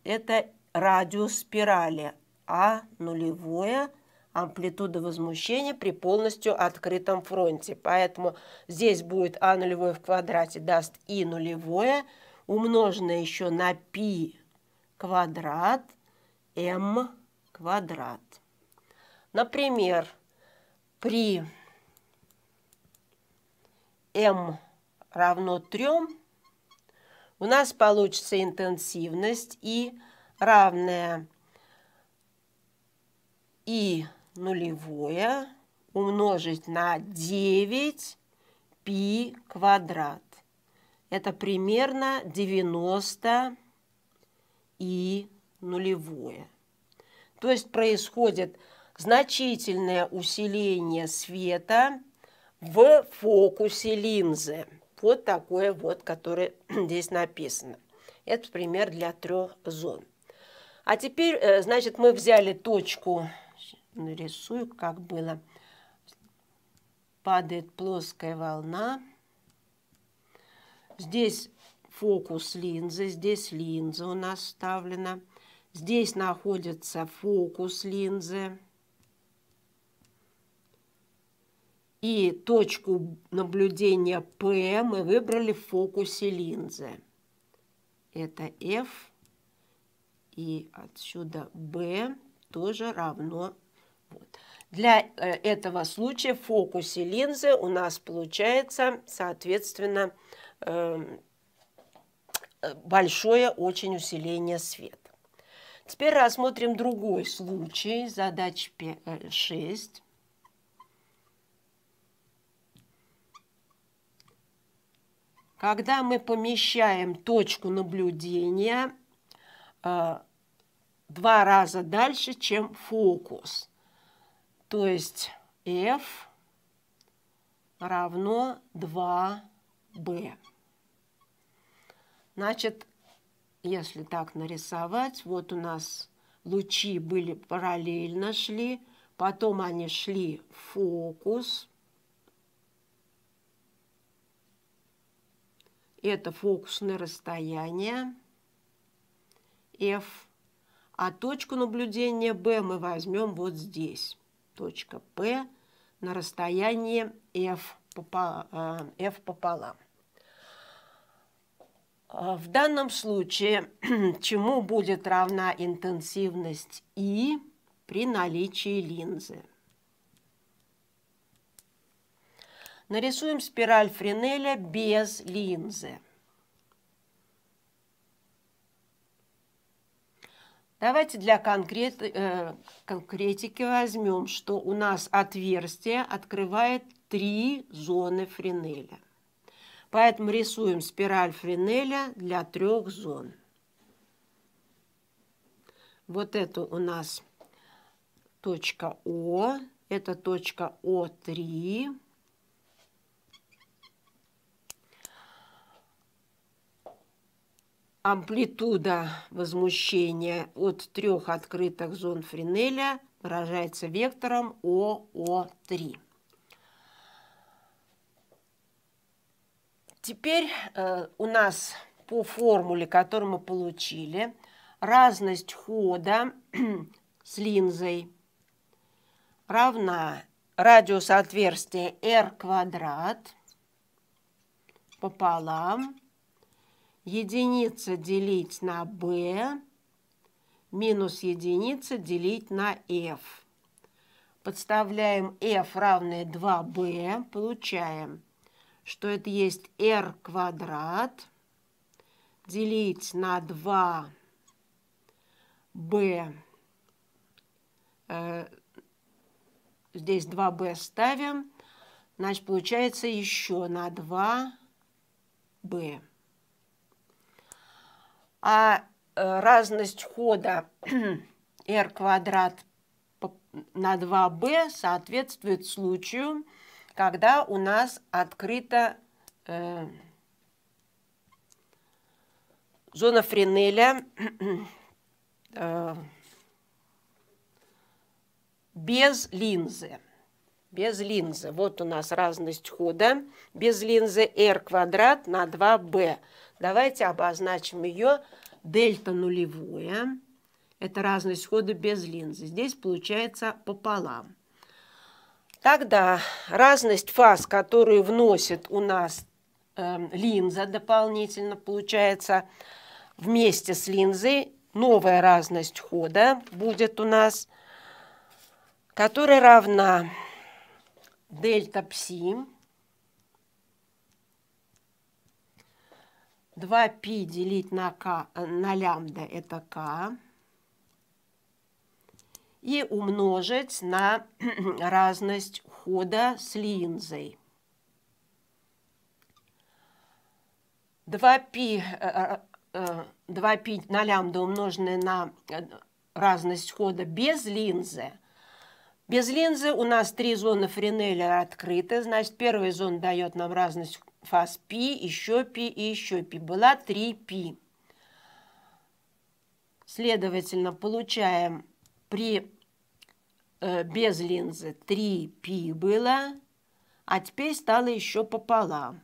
[SPEAKER 1] это радиус спирали, а нулевое амплитуда возмущения при полностью открытом фронте. Поэтому здесь будет а нулевое в квадрате даст и нулевое, умноженное еще на пи квадрат м квадрат. Например, при m равно 3 у нас получится интенсивность и равная и нулевое умножить на 9 пи квадрат. Это примерно 90 и нулевое. То есть происходит значительное усиление света в фокусе линзы. Вот такое вот, которое здесь написано. Это пример для трех зон. А теперь, э, значит, мы взяли точку, нарисую, как было. Падает плоская волна. Здесь фокус линзы. Здесь линза у нас вставлена. Здесь находится фокус линзы. И точку наблюдения P мы выбрали в фокусе линзы. Это F. И отсюда B тоже равно. Вот. Для э, этого случая в фокусе линзы у нас получается, соответственно, эм, Э, большое очень усиление света. Теперь рассмотрим другой случай, задача 6. Э, Когда мы помещаем точку наблюдения э, два раза дальше, чем фокус, то есть f равно 2b. Значит, если так нарисовать, вот у нас лучи были параллельно шли, потом они шли в фокус. Это фокусное расстояние F. А точку наблюдения B мы возьмем вот здесь. Точка P на расстоянии F, э, F пополам. А, в данном случае чему будет равна интенсивность И при наличии линзы? Нарисуем спираль Френеля без линзы. Давайте для конкрет, э, конкретики возьмем, что у нас отверстие открывает три зоны Френеля. Поэтому рисуем спираль Френеля для трех зон. Вот это у нас точка О, это точка О3. Амплитуда возмущения от трех открытых зон Френеля выражается вектором ОО3. Теперь э, у нас по формуле, которую мы получили, разность хода с линзой равна радиус отверстия r квадрат пополам единица делить на b минус единица делить на f. Подставляем f равное 2b, получаем что это есть r квадрат делить на 2 b э, здесь 2b ставим, значит, получается еще на 2b. А э, разность хода r квадрат на 2b соответствует случаю, когда у нас открыта э, зона Френеля э, без линзы. Без линзы. Вот у нас разность хода. Без линзы r квадрат на 2b. Давайте обозначим ее дельта нулевое. Это разность хода без линзы. Здесь получается пополам. Тогда разность фаз, которые вносит у нас э, линза дополнительно, получается вместе с линзой новая разность хода будет у нас, которая равна дельта пси 2π делить на, к, э, на лямбда – это k и умножить на разность хода с линзой. 2π, 2π э, э, э, на лямбда умноженное на разность хода без линзы. Без линзы у нас три зоны Френеля открыты, значит, первая зона дает нам разность фаз π, еще π и еще π. Была 3π. Следовательно, получаем при Э, без линзы 3 пи было, а теперь стало еще пополам.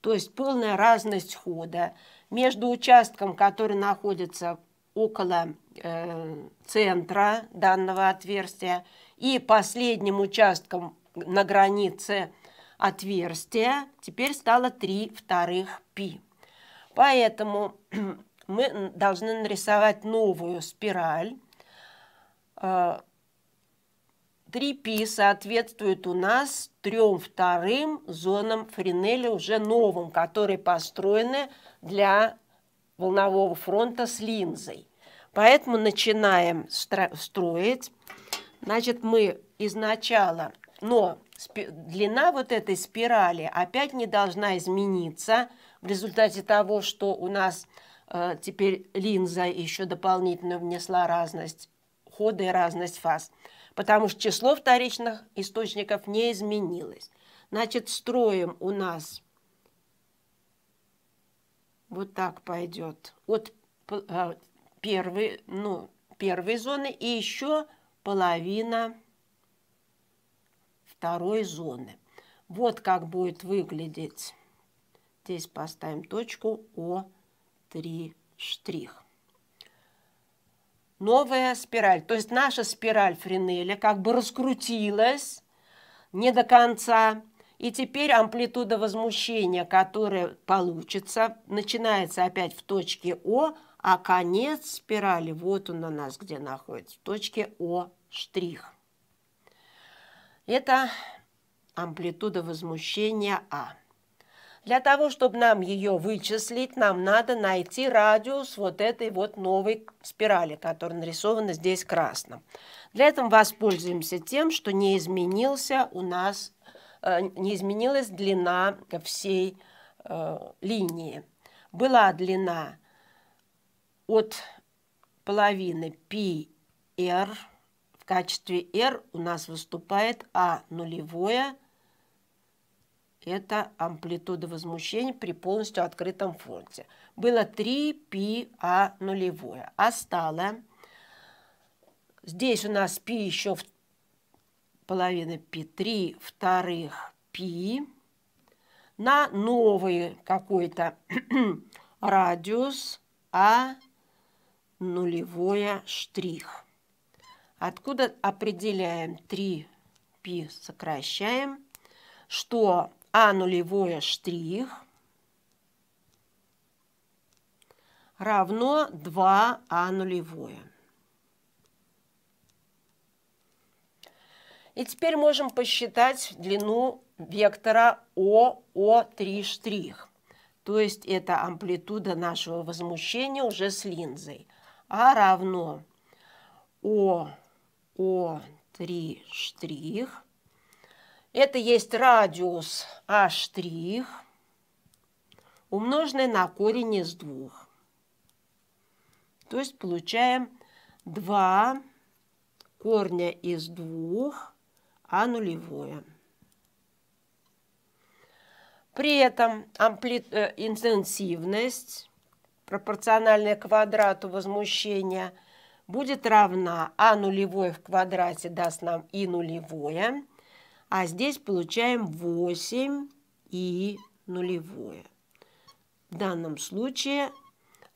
[SPEAKER 1] То есть полная разность хода между участком, который находится около э, центра данного отверстия, и последним участком на границе отверстия теперь стало 3 вторых пи. Поэтому мы должны нарисовать новую спираль, э, 3π соответствует у нас трем вторым зонам Френеля уже новым, которые построены для волнового фронта с линзой. Поэтому начинаем строить. Значит, мы изначала, но длина вот этой спирали опять не должна измениться в результате того, что у нас э, теперь линза еще дополнительно внесла разность хода и разность фаз потому что число вторичных источников не изменилось. Значит, строим у нас вот так пойдет от а, первой, ну, первой зоны и еще половина второй зоны. Вот как будет выглядеть. Здесь поставим точку О3 штрих новая спираль. То есть наша спираль френеля как бы раскрутилась не до конца. И теперь амплитуда возмущения, которая получится, начинается опять в точке О, а конец спирали, вот он на нас где находится, в точке О штрих. Это амплитуда возмущения А. Для того, чтобы нам ее вычислить, нам надо найти радиус вот этой вот новой спирали, которая нарисована здесь красным. Для этого воспользуемся тем, что не изменился у нас, э, не изменилась длина всей э, линии. Была длина от половины πr, в качестве r у нас выступает а нулевое – это амплитуда возмущения при полностью открытом фронте. Было 3 пи а нулевое, а стало... Здесь у нас пи еще в половина пи 3 вторых пи на новый какой-то радиус, а нулевое штрих. Откуда определяем 3 пи сокращаем, что а нулевое штрих равно 2А а нулевое. И теперь можем посчитать длину вектора ОО3 штрих. То есть это амплитуда нашего возмущения уже с линзой. А равно ОО3 штрих это есть радиус А' умноженное на корень из двух, То есть получаем 2 корня из двух, а нулевое. При этом ампли... Э, интенсивность, пропорциональная квадрату возмущения, будет равна А нулевое в квадрате даст нам И нулевое а здесь получаем 8 и нулевое. В данном случае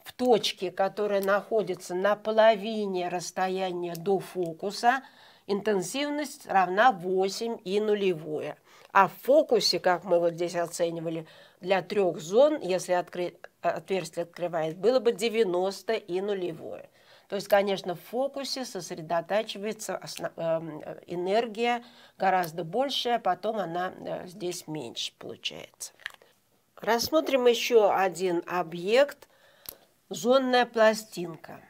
[SPEAKER 1] в точке, которая находится на половине расстояния до фокуса, интенсивность равна 8 и нулевое. А в фокусе, как мы вот здесь оценивали, для трех зон, если откры... отверстие открывает, было бы 90 и нулевое. То есть, конечно, в фокусе сосредотачивается эм, энергия гораздо больше, а потом она э, здесь меньше получается. Рассмотрим еще один объект – зонная пластинка.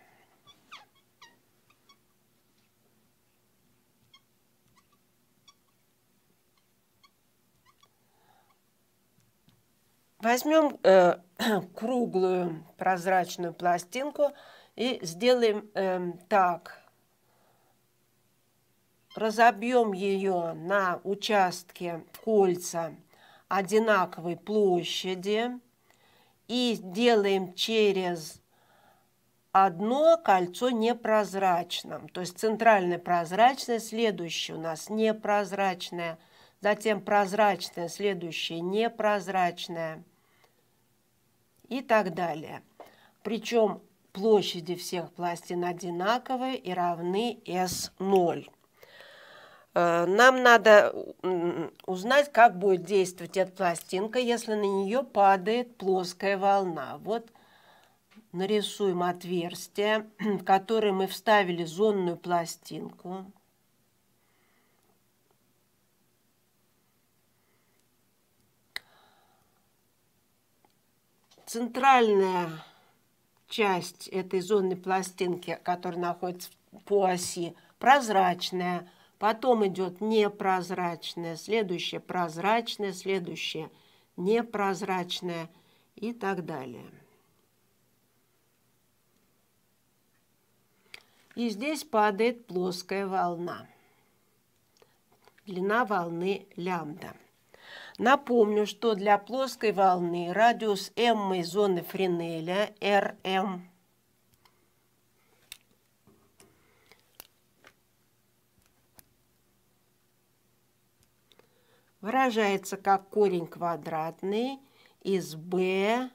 [SPEAKER 1] Возьмем э, круглую прозрачную пластинку – и сделаем эм, так. Разобьем ее на участке кольца одинаковой площади. И делаем через одно кольцо непрозрачным. То есть центральное прозрачное, следующее у нас непрозрачное, затем прозрачное, следующее непрозрачное и так далее. Причем площади всех пластин одинаковые и равны S0. Э, нам надо узнать, как будет действовать эта пластинка, если на нее падает плоская волна. Вот нарисуем отверстие, в которое мы вставили зонную пластинку. Центральная часть этой зонной пластинки, которая находится по оси, прозрачная, потом идет непрозрачная, следующая прозрачная, следующая непрозрачная и так далее. И здесь падает плоская волна. Длина волны лямбда. Напомню, что для плоской волны радиус m зоны Френеля Rm выражается как корень квадратный из b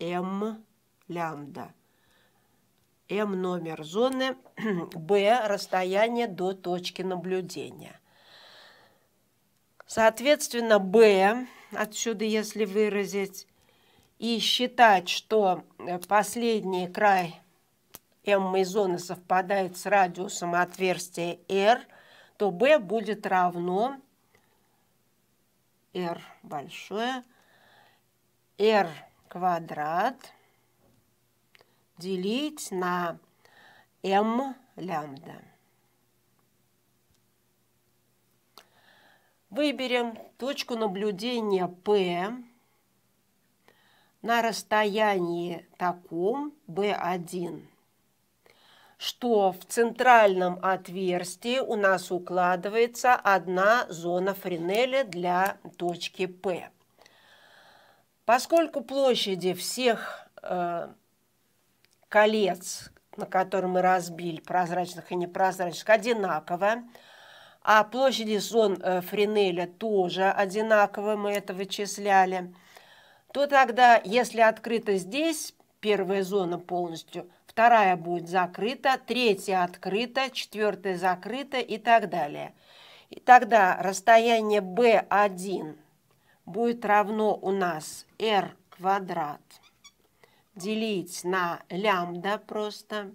[SPEAKER 1] m лямбда. m номер зоны, b расстояние до точки наблюдения. Соответственно, b, отсюда если выразить и считать, что э, последний край m зоны совпадает с радиусом отверстия r, то b будет равно r большое, r квадрат делить на m лямбда. Выберем точку наблюдения P на расстоянии таком B1, что в центральном отверстии у нас укладывается одна зона Френеля для точки P. Поскольку площади всех э, колец, на которые мы разбили, прозрачных и непрозрачных, одинаково, а площади зон э, Френеля тоже одинаковы, мы это вычисляли, то тогда, если открыто здесь, первая зона полностью, вторая будет закрыта, третья открыта, четвертая закрыта и так далее. И тогда расстояние B1 будет равно у нас R квадрат делить на лямбда просто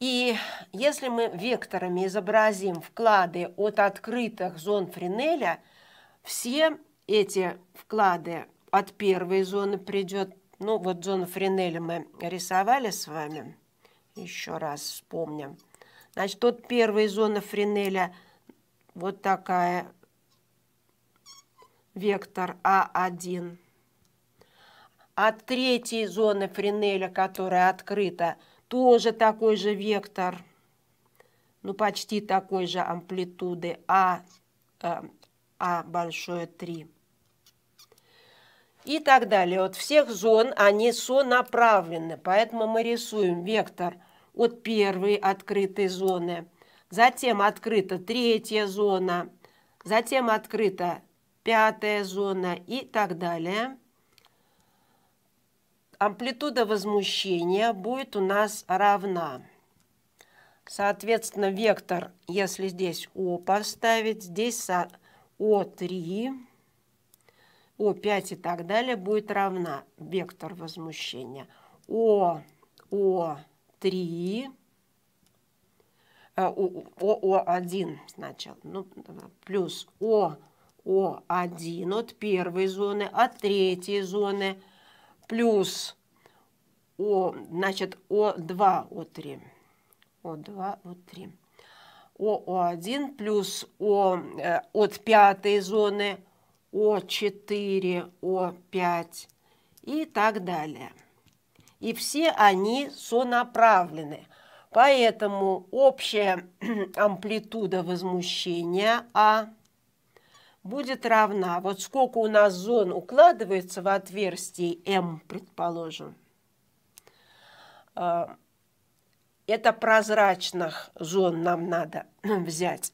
[SPEAKER 1] и если мы векторами изобразим вклады от открытых зон Френеля, все эти вклады от первой зоны придет. Ну, вот зону Френеля мы рисовали с вами. Еще раз вспомним. Значит, тут первая зона Френеля вот такая вектор А1. От третьей зоны Френеля, которая открыта, тоже такой же вектор, ну почти такой же амплитуды А, э, а большое 3. И так далее. От всех зон они сонаправлены, поэтому мы рисуем вектор от первой открытой зоны, затем открыта третья зона, затем открыта пятая зона и так далее амплитуда возмущения будет у нас равна. Соответственно, вектор, если здесь О поставить, здесь О3, О5 и так далее, будет равна вектор возмущения. О, О3, О 1 э, сначала, ну, плюс О, О1 от первой зоны, от третьей зоны – плюс О, значит, О2, О3. О2, О3. о 1 плюс О э, от пятой зоны О4, О5 и так далее. И все они сонаправлены. Поэтому общая амплитуда возмущения А – будет равна. Вот сколько у нас зон укладывается в отверстие М, предположим. Э, это прозрачных зон нам надо взять.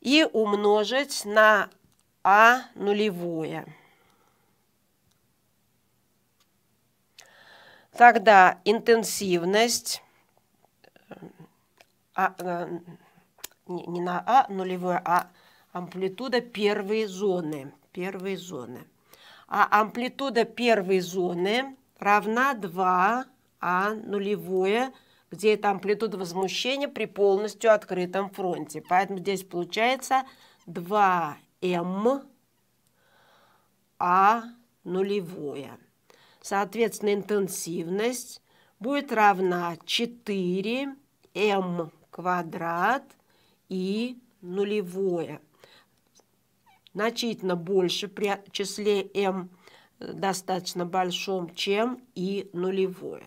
[SPEAKER 1] И умножить на А нулевое. Тогда интенсивность, э, а, э, не, не на А нулевое, а амплитуда первой зоны. Первой зоны. А амплитуда первой зоны равна 2, а нулевое, где это амплитуда возмущения при полностью открытом фронте. Поэтому здесь получается 2М, а нулевое. Соответственно, интенсивность будет равна 4М квадрат и нулевое значительно больше при числе m э, достаточно большом, чем и нулевое.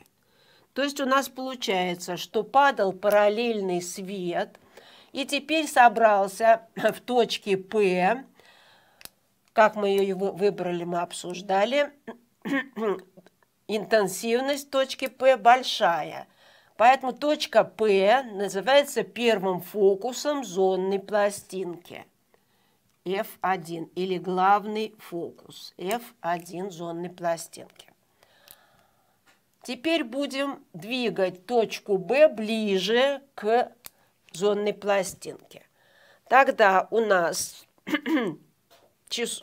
[SPEAKER 1] То есть у нас получается, что падал параллельный свет и теперь собрался в точке P, как мы ее выбрали, мы обсуждали, интенсивность точки P большая. Поэтому точка P называется первым фокусом зонной пластинки – F1 или главный фокус F1 зонной пластинки. Теперь будем двигать точку B ближе к зонной пластинке. Тогда у нас э,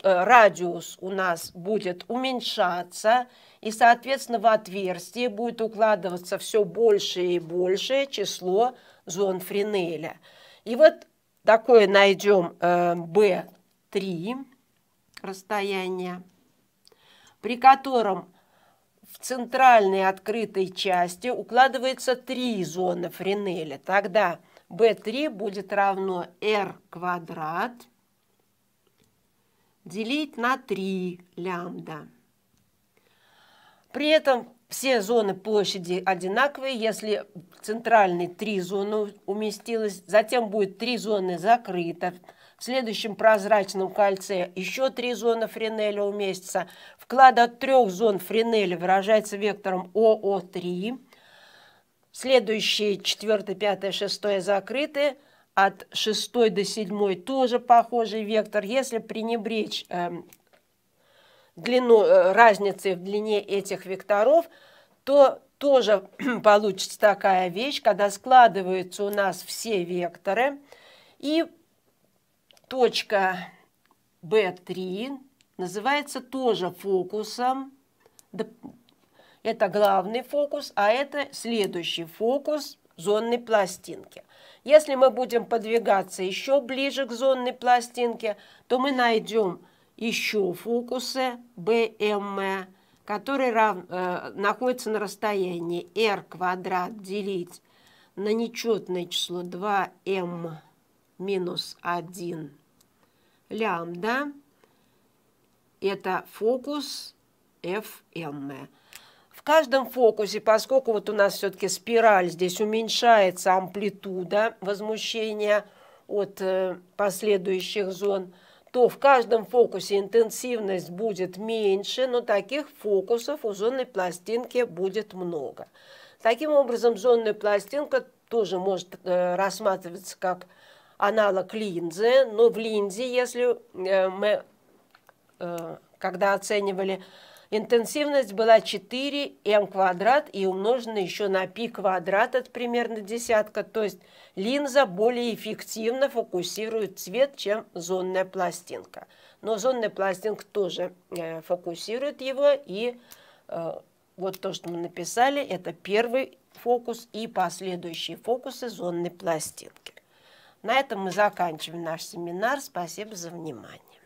[SPEAKER 1] радиус у нас будет уменьшаться, и, соответственно, в отверстие будет укладываться все больше и большее число зон Френеля. И вот Такое найдем B3 э, расстояние, при котором в центральной открытой части укладывается три зоны Френеля. Тогда B3 будет равно R квадрат делить на 3 лямбда. При этом все зоны площади одинаковые, если центральные три зоны уместилось, затем будет три зоны закрыто, в следующем прозрачном кольце еще три зоны Френеля уместятся. Вклад от трех зон Френеля выражается вектором ОО3. Следующие 4, 5, 6 закрыты. От шестой до седьмой тоже похожий вектор. Если пренебречь э, длину, э, разницы в длине этих векторов, то тоже получится такая вещь, когда складываются у нас все векторы, и точка B3 называется тоже фокусом. Это главный фокус, а это следующий фокус зонной пластинки. Если мы будем подвигаться еще ближе к зонной пластинке, то мы найдем еще фокусы BM, э, которые рав, э, находятся на расстоянии r квадрат делить на нечетное число 2m минус 1 лямбда. Это фокус FM. Э. В каждом фокусе, поскольку вот у нас все-таки спираль, здесь уменьшается амплитуда возмущения от э, последующих зон – то в каждом фокусе интенсивность будет меньше, но таких фокусов у зонной пластинки будет много. Таким образом, зонная пластинка тоже может э, рассматриваться как аналог линзы, но в линзе, если э, мы, э, когда оценивали Интенсивность была 4 м квадрат и умножена еще на π квадрат от примерно десятка, то есть линза более эффективно фокусирует цвет, чем зонная пластинка. Но зонная пластинка тоже э, фокусирует его и э, вот то, что мы написали, это первый фокус и последующие фокусы зонной пластинки. На этом мы заканчиваем наш семинар. Спасибо за внимание.